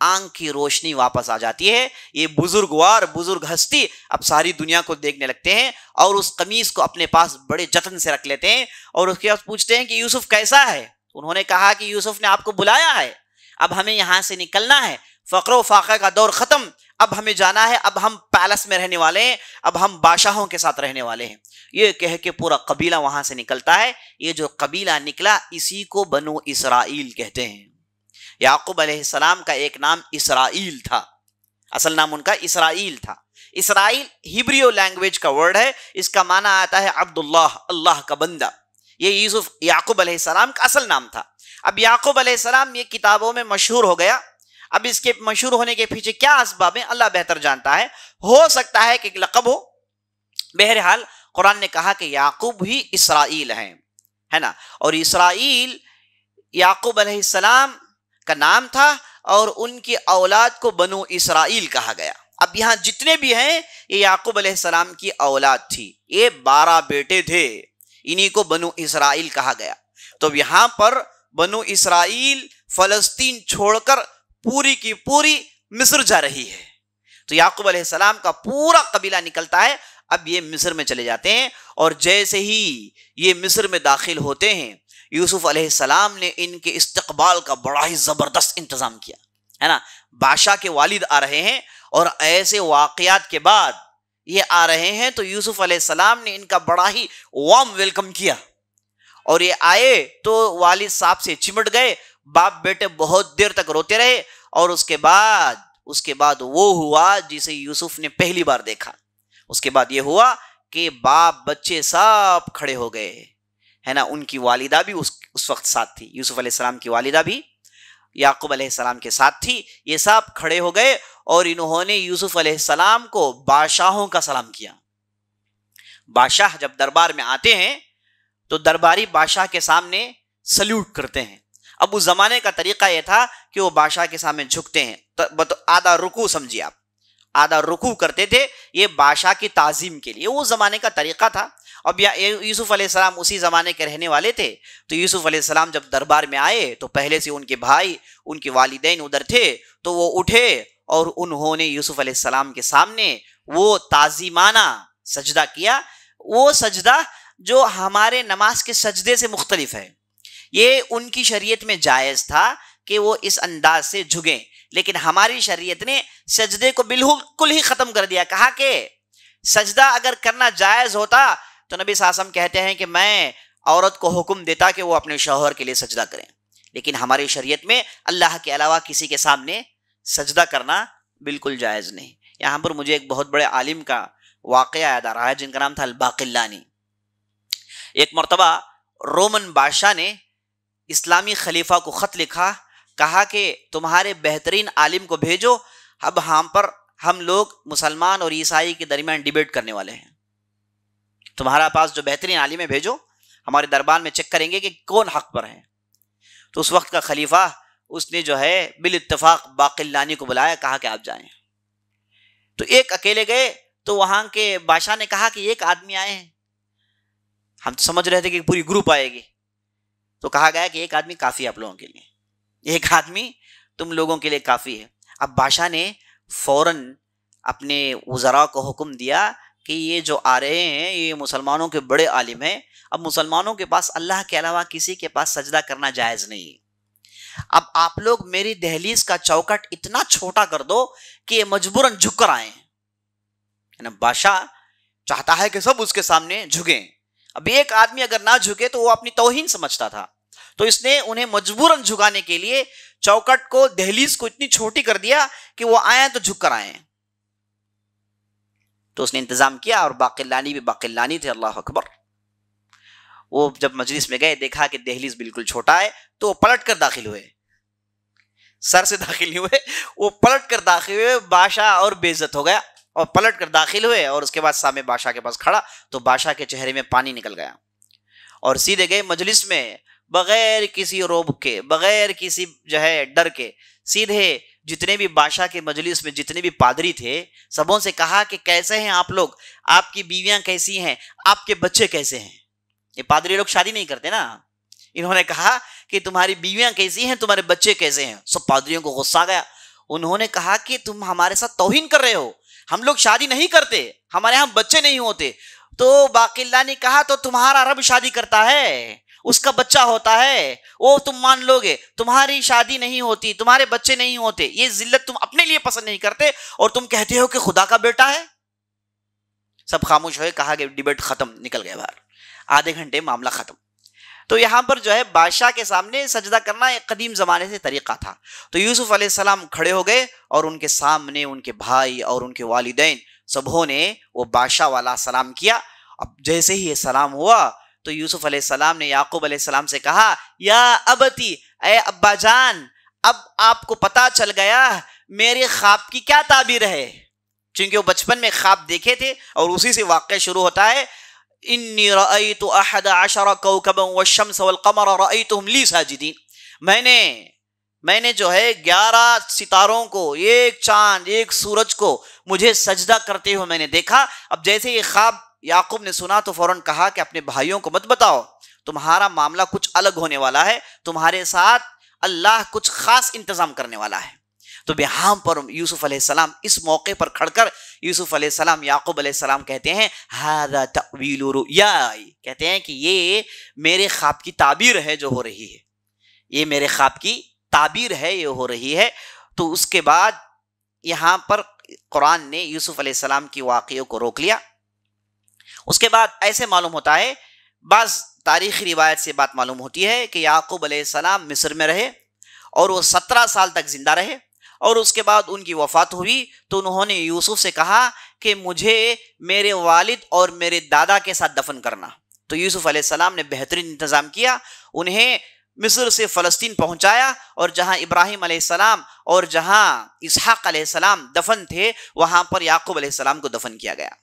आंख की रोशनी वापस आ जाती है ये बुजुर्गवार बुजुर्ग हस्ती अब सारी दुनिया को देखने लगते हैं और उस कमीज को अपने पास बड़े जतन से रख लेते हैं और उसके बाद पूछते हैं कि यूसुफ कैसा है तो उन्होंने कहा कि यूसुफ ने आपको बुलाया है अब हमें यहाँ से निकलना है फ़क्र फाके का दौर ख़त्म अब हमें जाना है अब हम पैलेस में रहने वाले हैं अब हम बादशाहों के साथ रहने वाले हैं ये कह के पूरा कबीला वहाँ से निकलता है ये जो कबीला निकला इसी को बनो इसराइल कहते हैं याकूब अलैहिस्सलाम का एक नाम इसराइल था असल नाम उनका इसराइल था इसराइल हिब्रियो लैंग्वेज का वर्ड है इसका माना आता है अब्दुल्लाह अल्लाह का बंदा ये यूसुफ याकूब अलैहिस्सलाम का असल नाम था अब याकूब अलैहिस्सलाम ये किताबों में मशहूर हो गया अब इसके मशहूर होने के पीछे क्या इसबाब है अल्लाह बेहतर जानता है हो सकता है कि लकब हो बहरहाल कुरान ने कहा कि याकूब ही इसराइल हैं है ना और इसराइल याकूब अलैहिस्सलाम का नाम था और उनकी औलाद को बनो इसराइल कहा गया अब यहाँ जितने भी हैं ये याकूब अलैहिस्सलाम की औलाद थी ये बारह बेटे थे इन्हीं को बनु इसराइल कहा गया तो यहां पर बनु इसराइल फलस्तीन छोड़कर पूरी की पूरी मिस्र जा रही है तो याकूब सलाम का पूरा कबीला निकलता है अब ये मिस्र में चले जाते हैं और जैसे ही ये मिस्र में दाखिल होते हैं यूसुफ सलाम ने इनके इस्तकबाल का बड़ा ही ज़बरदस्त इंतज़ाम किया है ना बादशाह के वालिद आ रहे हैं और ऐसे वाकयात के बाद ये आ रहे हैं तो यूसुफ अलैहिस्सलाम ने इनका बड़ा ही वार्म वेलकम किया और ये आए तो वालिद साहब से चिमट गए बाप बेटे बहुत देर तक रोते रहे और उसके बाद उसके बाद वो हुआ जिसे यूसुफ ने पहली बार देखा उसके बाद ये हुआ कि बाप बच्चे सब खड़े हो गए है ना उनकी वालिदा भी उस उस वक्त साथ थी यूसुफ अलैहिस्सलाम की वालिदा भी याकूब अलैहिस्सलाम के साथ थी ये सब खड़े हो गए और इन्होंने यूसुफ अलैहिस्सलाम को बादशाहों का सलाम किया बादशाह जब दरबार में आते हैं तो दरबारी बादशाह के सामने सल्यूट करते हैं अब उस ज़माने का तरीका यह था कि वो बादशाह के सामने झुकते हैं तो आधा रुकू समझिए आप आधा रुकू करते थे ये बादशाह की ताजीम के लिए वो ज़माने का तरीका था अब यूसुफ अलैहिस्सलाम उसी ज़माने के रहने वाले थे तो यूसुफ अलैहिस्सलाम जब दरबार में आए तो पहले से उनके भाई उनके वालदेन उधर थे तो वो उठे और उन्होंने यूसुफ अलैहिस्सलाम के सामने वो ताज़ीमाना सजदा किया वो सजदा जो हमारे नमाज के सजदे से मुख्तलिफ है ये उनकी शरीयत में जायज़ था कि वो इस अंदाज से झुकें लेकिन हमारी शरीयत ने सजदे को बिल्कुल ही ख़त्म कर दिया कहा कि सजदा अगर करना जायज़ होता तो नबी सासम कहते हैं कि मैं औरत को हुक्म देता कि वो अपने शोहर के लिए सजदा करें लेकिन हमारी शरीयत में अल्लाह के अलावा किसी के सामने सजदा करना बिल्कुल जायज़ नहीं यहाँ पर मुझे एक बहुत बड़े आलिम का वाक़ याद आ रहा है जिनका नाम था अलबाकिल्लानी एक मरतबा रोमन बादशाह ने इस्लामी खलीफा को ख़त लिखा कहा कि तुम्हारे बेहतरीन आलिम को भेजो अब हम पर हम लोग मुसलमान और ईसाई के दरमियान डिबेट करने वाले हैं तुम्हारा पास जो बेहतरीन आलिम है भेजो हमारे दरबार में चेक करेंगे कि कौन हक पर है तो उस वक्त का खलीफा उसने जो है बिल इतफाक बाकिल लानी को बुलाया कहा कि आप जाएं तो एक अकेले गए तो वहाँ के बादशाह ने कहा कि एक आदमी आए हैं हम तो समझ रहे थे कि पूरी ग्रुप आएगी तो कहा गया कि एक आदमी काफ़ी आप लोगों के लिए एक आदमी तुम लोगों के लिए काफ़ी है अब बादशाह ने फौरन अपने उजरा को हुक्म दिया कि ये जो आ रहे हैं ये मुसलमानों के बड़े आलिम हैं अब मुसलमानों के पास अल्लाह के अलावा किसी के पास सजदा करना जायज़ नहीं अब आप लोग मेरी दहलीज का चौकट इतना छोटा कर दो कि ये मजबूरन झुक कर आए बादशाह चाहता है कि सब उसके सामने झुके अब एक आदमी अगर ना झुके तो वो अपनी तोहिन समझता था तो इसने उन्हें मजबूरन झुकाने के लिए चौकट को दहलीज को इतनी छोटी कर दिया कि वो आए तो झुक कर आए तो उसने इंतज़ाम किया और बाकिल्लानी भी बाकिल्लानी थे अल्लाह अकबर वो जब मजलिस में गए देखा कि दहलीज बिल्कुल छोटा है तो वो पलट कर दाखिल हुए सर से दाखिल नहीं हुए वो पलट कर दाखिल हुए बादशाह और बेइज्जत हो गया और पलट कर दाखिल हुए और उसके बाद सामने बादशाह के पास खड़ा तो बादशाह के चेहरे में पानी निकल गया और सीधे गए मजलिस में बगैर किसी रोब के बगैर किसी जो है डर के सीधे जितने भी बादशाह के मजलिस में जितने भी पादरी थे सबों से कहा कि कैसे हैं आप लोग आपकी बीवियां कैसी हैं आपके बच्चे कैसे हैं ये पादरी लोग शादी नहीं करते ना इन्होंने कहा कि तुम्हारी बीवियां कैसी हैं तुम्हारे बच्चे कैसे हैं सब पादरियों को गुस्सा गया उन्होंने कहा कि तुम हमारे साथ तोहिन कर रहे हो हम लोग शादी नहीं करते हमारे यहाँ बच्चे नहीं होते तो बाकी ने कहा तो तुम्हारा रब शादी करता है उसका बच्चा होता है वो तुम मान लोगे तुम्हारी शादी नहीं होती तुम्हारे बच्चे नहीं होते ये जिल्लत तुम अपने लिए पसंद नहीं करते और तुम कहते हो कि खुदा का बेटा है सब खामोश हुए कहा गया डिबेट खत्म निकल गए बाहर आधे घंटे मामला खत्म तो यहां पर जो है बादशाह के सामने सजदा करना एक कदीम ज़माने से तरीक़ा था तो यूसुफ़ अलैहिस्सलाम खड़े हो गए और उनके सामने उनके भाई और उनके वालदेन सबों ने वो बादशाह वाला सलाम किया अब जैसे ही ये सलाम हुआ तो यूसुफ अलैहिस्सलाम ने याकूब अलैहिस्सलाम से कहा या अबती ए अब्बा जान अब आपको पता चल गया मेरे ख्वाब की क्या ताबीर है क्योंकि वो बचपन में ख्वाब देखे थे और उसी से वाक्य शुरू होता है इन्नी रई तो अहद आशरा कौकब व शम्स वल कमर रई तो ली साजिदीन मैंने मैंने जो है ग्यारह सितारों को एक चांद एक सूरज को मुझे सजदा करते हुए मैंने देखा अब जैसे ये ख्वाब याकूब ने सुना तो फौरन कहा कि अपने भाइयों को मत बताओ तुम्हारा मामला कुछ अलग होने वाला है तुम्हारे साथ अल्लाह कुछ खास इंतजाम करने वाला है तो यहाँ पर यूसुफ अलैहिस्सलाम इस मौके पर खड़कर यूसुफ अलैहिस्सलाम याकूब अलैहिस्सलाम कहते हैं हादा कहते हैं कि ये मेरे ख्वाब की ताबीर है जो हो रही है ये मेरे ख्वाब की ताबीर है ये हो रही है तो उसके बाद यहाँ पर कुरान ने यूसुफ अलैहिस्सलाम की वाकयों को रोक लिया उसके बाद ऐसे मालूम होता है बस तारीखी रिवायत से बात मालूम होती है कि याकूब सलाम मिस्र में रहे और वो सत्रह साल तक ज़िंदा रहे और उसके बाद उनकी वफ़ात हुई तो उन्होंने यूसुफ से कहा कि मुझे मेरे वालिद और मेरे दादा के साथ दफन करना तो यूसुफ सलाम ने बेहतरीन इंतज़ाम किया उन्हें मिस्र से फ़लस्तीन पहुंचाया और जहां इब्राहिम आसमाम और जहां इसहाक़ सलाम दफन थे वहां पर याकूब आसमाम को दफन किया गया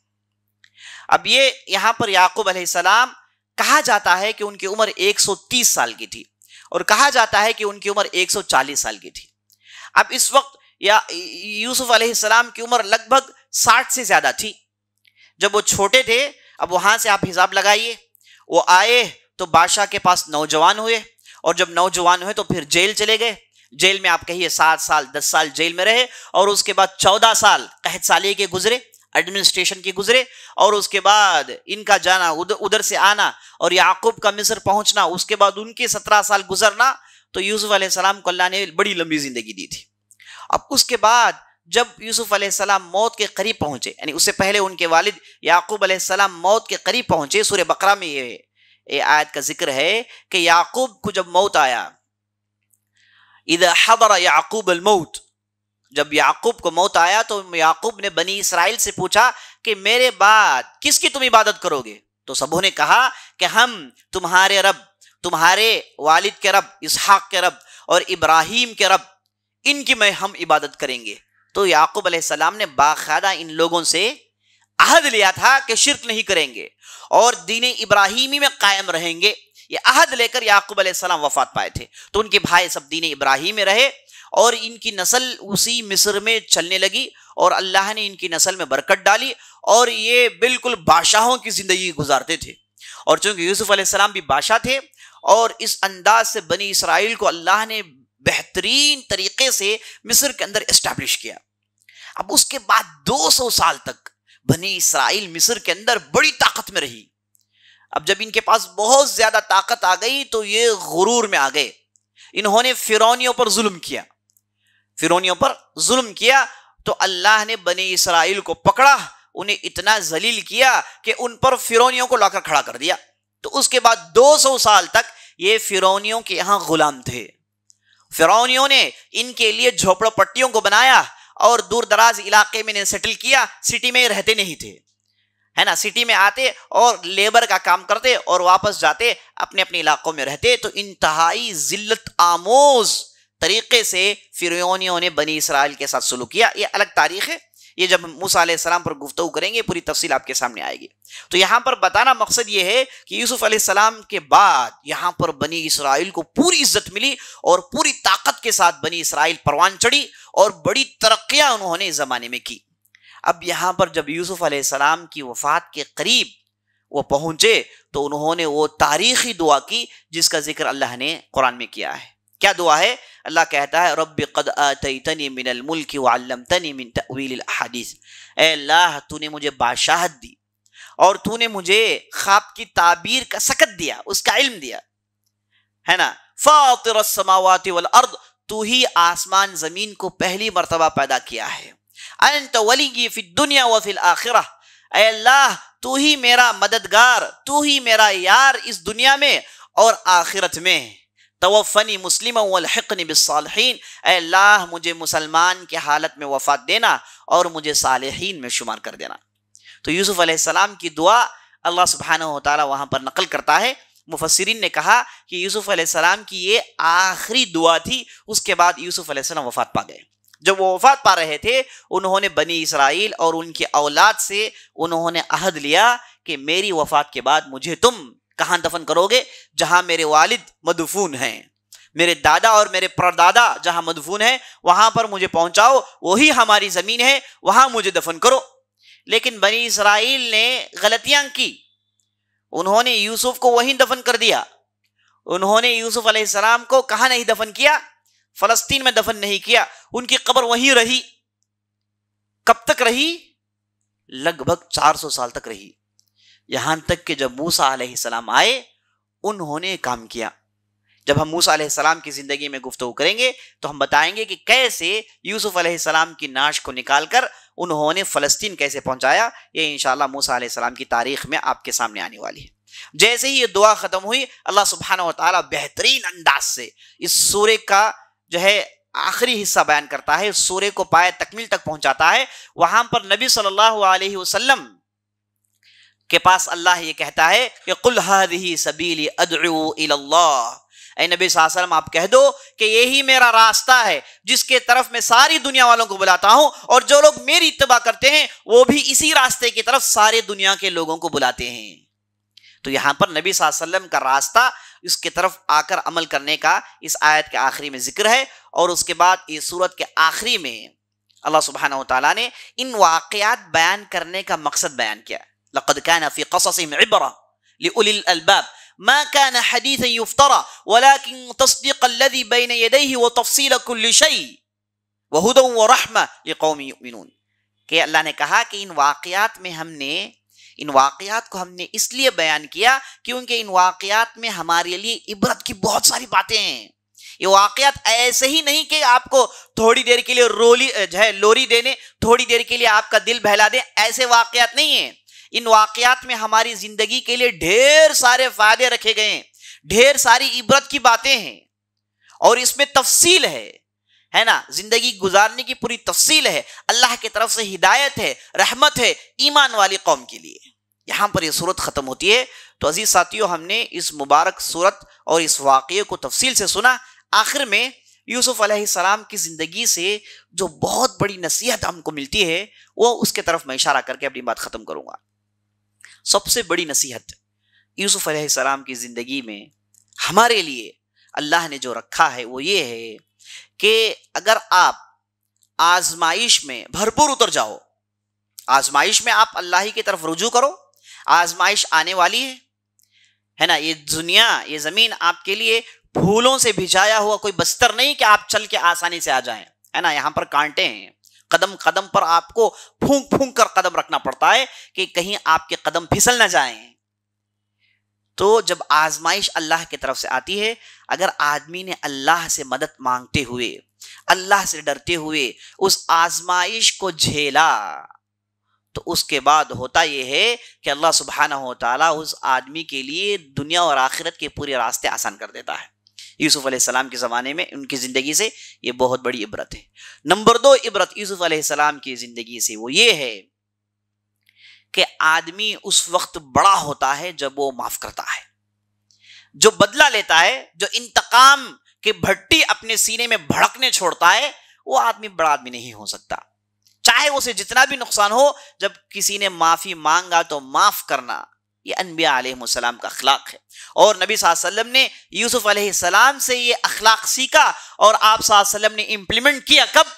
अब ये यहां पर याकूब अलैहिस्सलाम कहा जाता है कि उनकी उम्र 130 साल की थी और कहा जाता है कि उनकी उम्र 140 साल की थी अब इस वक्त या यूसुफ अलैहिस्सलाम की उम्र लगभग 60 से ज़्यादा थी जब वो छोटे थे अब वहाँ से आप हिसाब लगाइए वो आए तो बादशाह के पास नौजवान हुए और जब नौजवान हुए तो फिर जेल चले गए जेल में आप कहिए सात साल दस साल जेल में रहे और उसके बाद चौदह साल कहत साली के गुजरे एडमिनिस्ट्रेशन के गुजरे और उसके बाद इनका जाना उधर उधर से आना और याकूब का मिस्र पहुंचना उसके बाद उनके सत्रह साल गुजरना तो यूसुफ सलाम को अल्लाह ने बड़ी लंबी ज़िंदगी दी थी अब उसके बाद जब यूसुफ सलाम मौत के करीब पहुंचे यानी उससे पहले उनके वालिद याकूब सलाम मौत के करीब पहुंचे सूर्य बकरा में ये, ये आयत का जिक्र है कि याकूब को जब मौत आया इधर हदर याकूब अलमौत जब याकूब को मौत आया तो याकूब ने बनी इसराइल से पूछा कि मेरे बाद किसकी तुम इबादत करोगे तो सबों ने कहा कि हम तुम्हारे रब तुम्हारे वालिद के रब इसहाक के रब और इब्राहिम के रब इनकी मैं हम इबादत करेंगे तो याकूब सलाम ने बाकायदा इन लोगों से अहद लिया था कि शिरक नहीं करेंगे और दीन इब्राहिमी में कायम रहेंगे ये अहद लेकर याकूब सलाम वफात पाए थे तो उनके भाई सब दीन इब्राहिम में रहे और इनकी नस्ल उसी मिस्र में चलने लगी और अल्लाह ने इनकी नस्ल में बरकत डाली और ये बिल्कुल बादशाहों की ज़िंदगी गुजारते थे और चूंकि यूसुफ अलैहिस्सलाम भी बादशाह थे और इस अंदाज से बनी इसराइल को अल्लाह ने बेहतरीन तरीके से मिस्र के अंदर इस्टेब्लिश किया अब उसके बाद 200 साल तक बनी इसराइल मिस्र के अंदर बड़ी ताकत में रही अब जब इनके पास बहुत ज़्यादा ताकत आ गई तो ये गुरूर में आ गए इन्होंने फिरौनियों पर जुल्म किया फिरौनियों पर जुल्म किया तो अल्लाह ने बने इसराइल को पकड़ा उन्हें इतना जलील किया कि उन पर फिरौनियों को लाकर खड़ा कर दिया तो उसके बाद 200 साल तक ये फिरौनियों के यहाँ गुलाम थे फिरौनियों ने इनके लिए झोपड़पट्टियों को बनाया और दूर दराज इलाके में इन्हें सेटल किया सिटी में रहते नहीं थे है ना सिटी में आते और लेबर का काम करते और वापस जाते अपने अपने इलाकों में रहते तो इंतहाई जिल्लत आमोज़ तरीके से फिरौनियों ने बनी इसराइल के साथ सलूक किया ये अलग तारीख है ये जब मूसा सलाम पर गुफ्तु करेंगे पूरी तफसील आपके सामने आएगी तो यहाँ पर बताना मकसद ये है कि यूसुफ सलाम के बाद यहाँ पर बनी इसराइल को पूरी इज्जत मिली और पूरी ताकत के साथ बनी इसराइल परवान चढ़ी और बड़ी तरक्याँ उन्होंने इस ज़माने में की अब यहाँ पर जब यूसुफ सलाम की वफात के करीब वो पहुँचे तो उन्होंने वो तारीखी दुआ की जिसका जिक्र अल्लाह ने कुरान में किया है क्या दुआ है अल्लाह कहता है रब कद तनी मिनल मुल्क वल्लम तनी मिन तवील हदीस अल्लाह तूने मुझे बादशाहत दी और तूने मुझे ख्वाब की ताबीर का सकत दिया उसका इल्म दिया है ना फ़ातिर समावत वल अर्द तू ही आसमान ज़मीन को पहली मरतबा पैदा किया है अनत वली फिल दुनिया व फिल आखिर अल्लाह तू ही मेरा मददगार तू ही मेरा यार इस दुनिया में और आखिरत में है तोफ़नी मुस्लिम वलहक़न अल्लाह मुझे मुसलमान के हालत में वफ़ात देना और मुझे सालहीन में शुमार कर देना तो यूसुफ़ आसमाम की दुआ अल्लाह सुबहान तारा वहाँ पर नकल करता है मुफसरिन ने कहा कि यूसुफ़ आसमाम की ये आखिरी दुआ थी उसके बाद यूसुफ़ अलैहिस्सलाम वफ़ात पा गए जब वो वफ़ात पा रहे थे उन्होंने बनी इसराइल और उनकी औलाद से उन्होंने अहद लिया कि मेरी वफ़ात के बाद मुझे तुम कहाँ दफन करोगे जहाँ मेरे वालिद मदफून हैं मेरे दादा और मेरे परदादा जहाँ मदफून है वहां पर मुझे पहुंचाओ वही हमारी जमीन है वहां मुझे दफन करो लेकिन बनी इसराइल ने गलतियां की उन्होंने यूसुफ को वहीं दफन कर दिया उन्होंने यूसुफ अलैहिस्सलाम को कहाँ नहीं दफन किया फलस्तीन में दफन नहीं किया उनकी कब्र वहीं रही कब तक रही लगभग 400 साल तक रही यहाँ तक कि जब मूसा आसमाम आए उन्होंने काम किया जब हम मूसा सलाम की ज़िंदगी में गुफ्तु करेंगे तो हम बताएंगे कि कैसे यूसुफ सलाम की नाश को निकाल कर उन्होंने फ़लस्तीन कैसे पहुंचाया ये इन मूसा सलाम की तारीख में आपके सामने आने वाली है जैसे ही ये दुआ ख़त्म हुई अल्लाह सुबहान ताली बेहतरीन अंदाज से इस सूर्य का जो है आखिरी हिस्सा बयान करता है सूर्य को पाए तकमील तक पहुंचाता है वहां पर नबी सल्लल्लाहु अलैहि वसल्लम के पास अल्लाह ये कहता है कि कुल हरी सबीली नबी सासलम आप कह दो कि यही मेरा रास्ता है जिसके तरफ मैं सारी दुनिया वालों को बुलाता हूं और जो लोग मेरी इतबा करते हैं वो भी इसी रास्ते की तरफ सारे दुनिया के लोगों को बुलाते हैं तो यहां पर नबी सासलम का रास्ता इसके तरफ आकर अमल करने का इस आयत के आखिरी में जिक्र है और उसके बाद इस सूरत के आखिरी में अल्लाह सुबहाना तला ने इन वाक़ात बयान करने का मकसद बयान किया لقد كان في قصصهم عبرة لأولي الألباب ما كان حديثا يفترى ولكن تصديق الذي بين يديه وتفصيل كل شيء وهدى ورحمة لقوم يؤمنون کہ اللہ نے کہا کہ ان واقعات میں ہم نے ان واقعات کو ہم نے اس لئے بیان کیا کیونکہ ان واقعات میں ہمارے لئے عبرت کی بہت ساری باتیں ہیں یہ واقعات ایسے ہی نہیں کہ آپ کو تھوڑی دیر کے لئے لوری دینے تھوڑی دیر کے لئے آپ کا دل بہلا دیں ایسے واقعات نہیں ہیں इन वाकयात में हमारी जिंदगी के लिए ढेर सारे फायदे रखे गए हैं ढेर सारी इबरत की बातें हैं और इसमें तफसील है है ना जिंदगी गुजारने की पूरी तफसील है अल्लाह की तरफ से हिदायत है रहमत है ईमान वाली कौम के लिए यहां पर यह सूरत ख़त्म होती है तो अजीज़ साथियों हमने इस मुबारक सूरत और इस वाक्य को तफसील से सुना आखिर में यूसुफ अलैहिस्सलाम की ज़िंदगी से जो बहुत बड़ी नसीहत हमको मिलती है वो उसके तरफ मैं इशारा करके अपनी बात ख़त्म करूँगा सबसे बड़ी नसीहत यूसुफ सलाम की ज़िंदगी में हमारे लिए अल्लाह ने जो रखा है वो ये है कि अगर आप आजमाइश में भरपूर उतर जाओ आजमाइश में आप अल्लाह ही की तरफ रुजू करो आजमाइश आने वाली है है ना ये दुनिया ये ज़मीन आपके लिए फूलों से भिजाया हुआ कोई बस्तर नहीं कि आप चल के आसानी से आ जाएं है ना यहाँ पर कांटे हैं कदम कदम पर आपको फूंक फूंक कर कदम रखना पड़ता है कि कहीं आपके कदम फिसल ना जाएं तो जब आजमाइश अल्लाह की तरफ से आती है अगर आदमी ने अल्लाह से मदद मांगते हुए अल्लाह से डरते हुए उस आजमाइश को झेला तो उसके बाद होता यह है कि अल्लाह सुबहाना हो ताला उस आदमी के लिए दुनिया और आखिरत के पूरे रास्ते आसान कर देता है यूसुफ अलैहिस्सलाम के ज़माने में उनकी ज़िंदगी से ये बहुत बड़ी इबरत है नंबर दो इबरत यूसुफ अलैहिस्सलाम की ज़िंदगी से वो ये है कि आदमी उस वक्त बड़ा होता है जब वो माफ़ करता है जो बदला लेता है जो इंतकाम की भट्टी अपने सीने में भड़कने छोड़ता है वो आदमी बड़ा आदमी नहीं हो सकता चाहे उसे जितना भी नुकसान हो जब किसी ने माफ़ी मांगा तो माफ़ करना ये अनबिया आलम का अखलाक है और नबी वसल्लम ने यूसुफ सलाम से ये अखलाक सीखा और आप वसल्लम ने इम्प्लीमेंट किया कब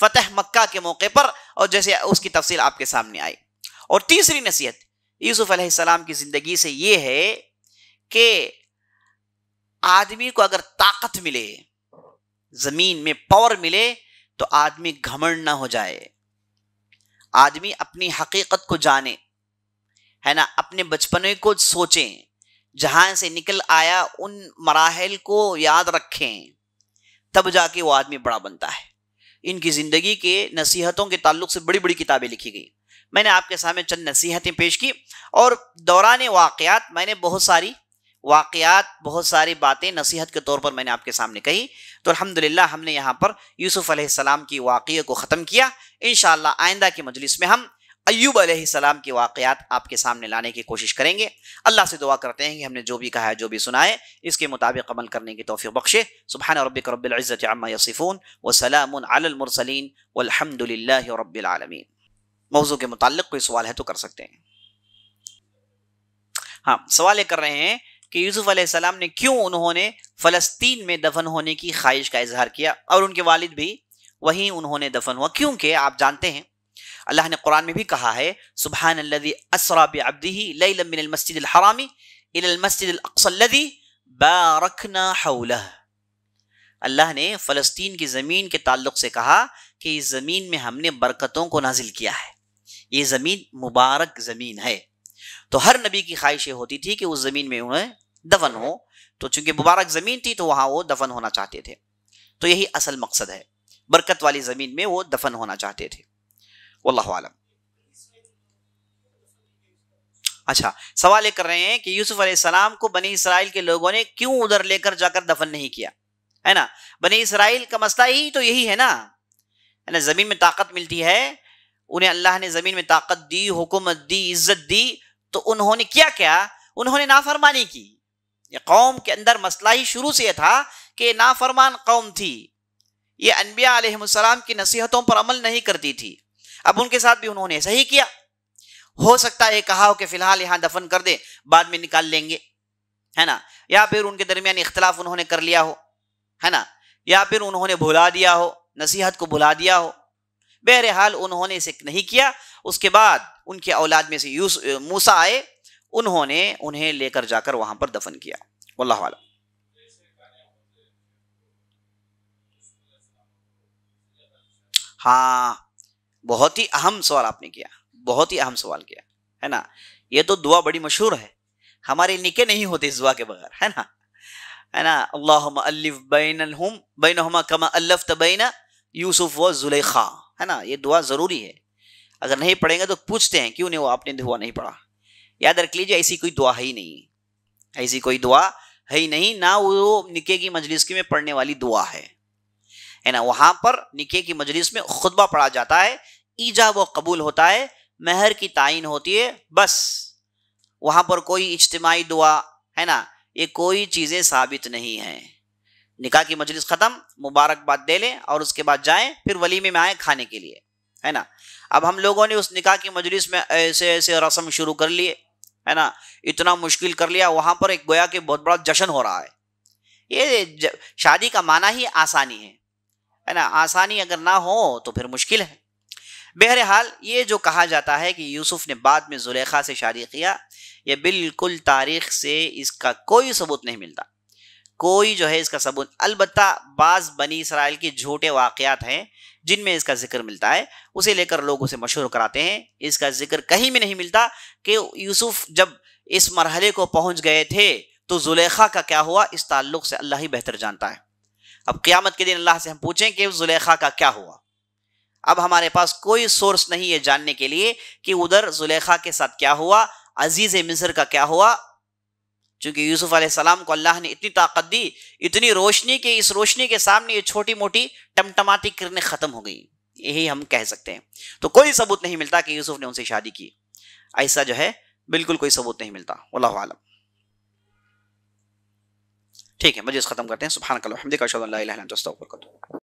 फतेह मक्का के मौके पर और जैसे उसकी तफसील आपके सामने आई और तीसरी नसीहत यूसुफ सलाम की ज़िंदगी से ये है कि आदमी को अगर ताकत मिले ज़मीन में पावर मिले तो आदमी घमंड ना हो जाए आदमी अपनी हकीकत को जाने है ना अपने बचपने को सोचें जहाँ से निकल आया उन मराहल को याद रखें तब जाके वो आदमी बड़ा बनता है इनकी ज़िंदगी के नसीहतों के ताल्लुक से बड़ी बड़ी किताबें लिखी गई मैंने आपके सामने चंद नसीहतें पेश की और दौरान वाक़ात मैंने बहुत सारी वाक़ात बहुत सारी बातें नसीहत के तौर पर मैंने आपके सामने कही तो अल्हम्दुलिल्लाह हमने यहाँ पर यूसुफ़ सलाम की वाक़े को ख़त्म किया इन आइंदा की मजलिस में हम अयूब सलाम के वाक़ात आपके सामने लाने की कोशिश करेंगे अल्लाह से दुआ करते हैं कि हमने जो भी कहा है जो भी सुना है इसके मुताबिक अमल करने की तोफ़ी बख्शे सुबह रबिक रबिल्ज़त यसिफ़ून वसलामसलिन वलहमदिल्ला मौजू के मुतल कोई सवाल है तो कर सकते हैं हाँ सवाल ये कर रहे हैं कि यूसुफ अलैहिस्सलाम ने क्यों उन्होंने फ़लस्तीन में दफन होने की ख्वाहिश का इजहार किया और उनके वालिद भी वहीं उन्होंने दफन हुआ क्योंकि आप जानते हैं अल्लाह ने कुरान में भी कहा है सुबह अल्लज़ी असरा बिअब्दिही लैलन मिनल मस्जिदिल मस्जिदिल अक्सा बारकना हौलह अल्लाह ने फ़लस्तीन की ज़मीन के ताल्लुक से कहा कि इस ज़मीन में हमने बरकतों को नाजिल किया है ये ज़मीन मुबारक ज़मीन है तो हर नबी की ख्वाहिश होती थी कि उस ज़मीन में उन्हें दफन हो तो चूंकि मुबारक ज़मीन थी तो वहाँ वो दफन होना चाहते थे तो यही असल मकसद है बरकत वाली ज़मीन में वो दफन होना चाहते थे वल्लाह आलम अच्छा सवाल ये कर रहे हैं कि यूसुफ अलैहिस्सलाम को बनी इसराइल के लोगों ने क्यों उधर लेकर जाकर दफन नहीं किया है ना बनी इसराइल का मसला ही तो यही है ना है ना ज़मीन में ताकत मिलती है उन्हें अल्लाह ने ज़मीन में ताकत दी हुकूमत दी इज्जत दी तो उन्होंने क्या क्या उन्होंने नाफरमानी की ये कौम के अंदर मसला ही शुरू से यह था कि नाफरमान कौम थी ये अनबिया की नसीहतों पर अमल नहीं करती थी अब उनके साथ भी उन्होंने ऐसा ही किया हो सकता है कहा हो कि फिलहाल यहाँ दफन कर दे बाद में निकाल लेंगे है ना या फिर उनके दरमियान इख्तलाफ उन्होंने कर लिया हो है ना या फिर उन्होंने भुला दिया हो नसीहत को भुला दिया हो बहरहाल उन्होंने इसे नहीं किया उसके बाद उनके औलाद में से यूस मूसा आए उन्होंने उन्हें लेकर जाकर वहां पर दफन किया वल्लाह हाँ बहुत ही अहम सवाल आपने किया बहुत ही अहम सवाल किया है ना ये तो दुआ बड़ी मशहूर है हमारे निके नहीं होते इस दुआ के बगैर है ना है ना अल्लाह बैन बैनहुम कमा अल्लफ तबैना यूसुफ व जुलेखा है ना ये दुआ ज़रूरी है अगर नहीं पढ़ेंगे तो पूछते हैं क्यों नहीं वो आपने दुआ नहीं पढ़ा याद रख लीजिए ऐसी कोई दुआ है ही नहीं ऐसी कोई दुआ है ही नहीं ना वो निके की मजलिस की में पढ़ने वाली दुआ है है ना वहाँ पर निके की मजलिस में खुतबा पढ़ा जाता है ईजा वो कबूल होता है महर की तयन होती है बस वहाँ पर कोई इज्तमाही दुआ है ना ये कोई चीज़ें साबित नहीं हैं निका की मजलिस ख़त्म मुबारकबाद दे लें और उसके बाद जाएं फिर वलीमे में आएँ खाने के लिए है ना अब हम लोगों ने उस निका की मजलिस में ऐसे ऐसे रस्म शुरू कर लिए है ना इतना मुश्किल कर लिया वहाँ पर एक गोया के बहुत बड़ा जश्न हो रहा है ये शादी का माना ही आसानी है है ना आसानी अगर ना हो तो फिर मुश्किल है बहरहाल ये जो कहा जाता है कि यूसुफ ने बाद में जुलेखा से शादी किया ये बिल्कुल तारीख से इसका कोई सबूत नहीं मिलता कोई जो है इसका सबूत अलबत् बाज़ बनी इसराइल के झूठे वाक़ात हैं जिनमें इसका जिक्र मिलता है उसे लेकर लोग उसे मशहूर कराते हैं इसका जिक्र कहीं में नहीं मिलता कि यूसुफ जब इस मरहले को पहुंच गए थे तो जुलेखा का क्या हुआ इस ताल्लुक से अल्लाह ही बेहतर जानता है अब क़्यामत के दिन अल्लाह से हम पूछें कि जुलेखा का क्या हुआ अब हमारे पास कोई सोर्स नहीं है जानने के लिए कि उधर जुलेखा के साथ क्या हुआ अजीज मिस्र का क्या हुआ चूंकि यूसुफ सलाम को अल्लाह ने इतनी ताकत दी इतनी रोशनी के इस रोशनी के सामने ये छोटी मोटी टमटमाती किरणें खत्म हो गई यही हम कह सकते हैं तो कोई सबूत नहीं मिलता कि यूसुफ ने उनसे शादी की ऐसा जो है बिल्कुल कोई सबूत नहीं मिलता अल्लाह आलम ठीक है मजे खत्म करते हैं सुबह कल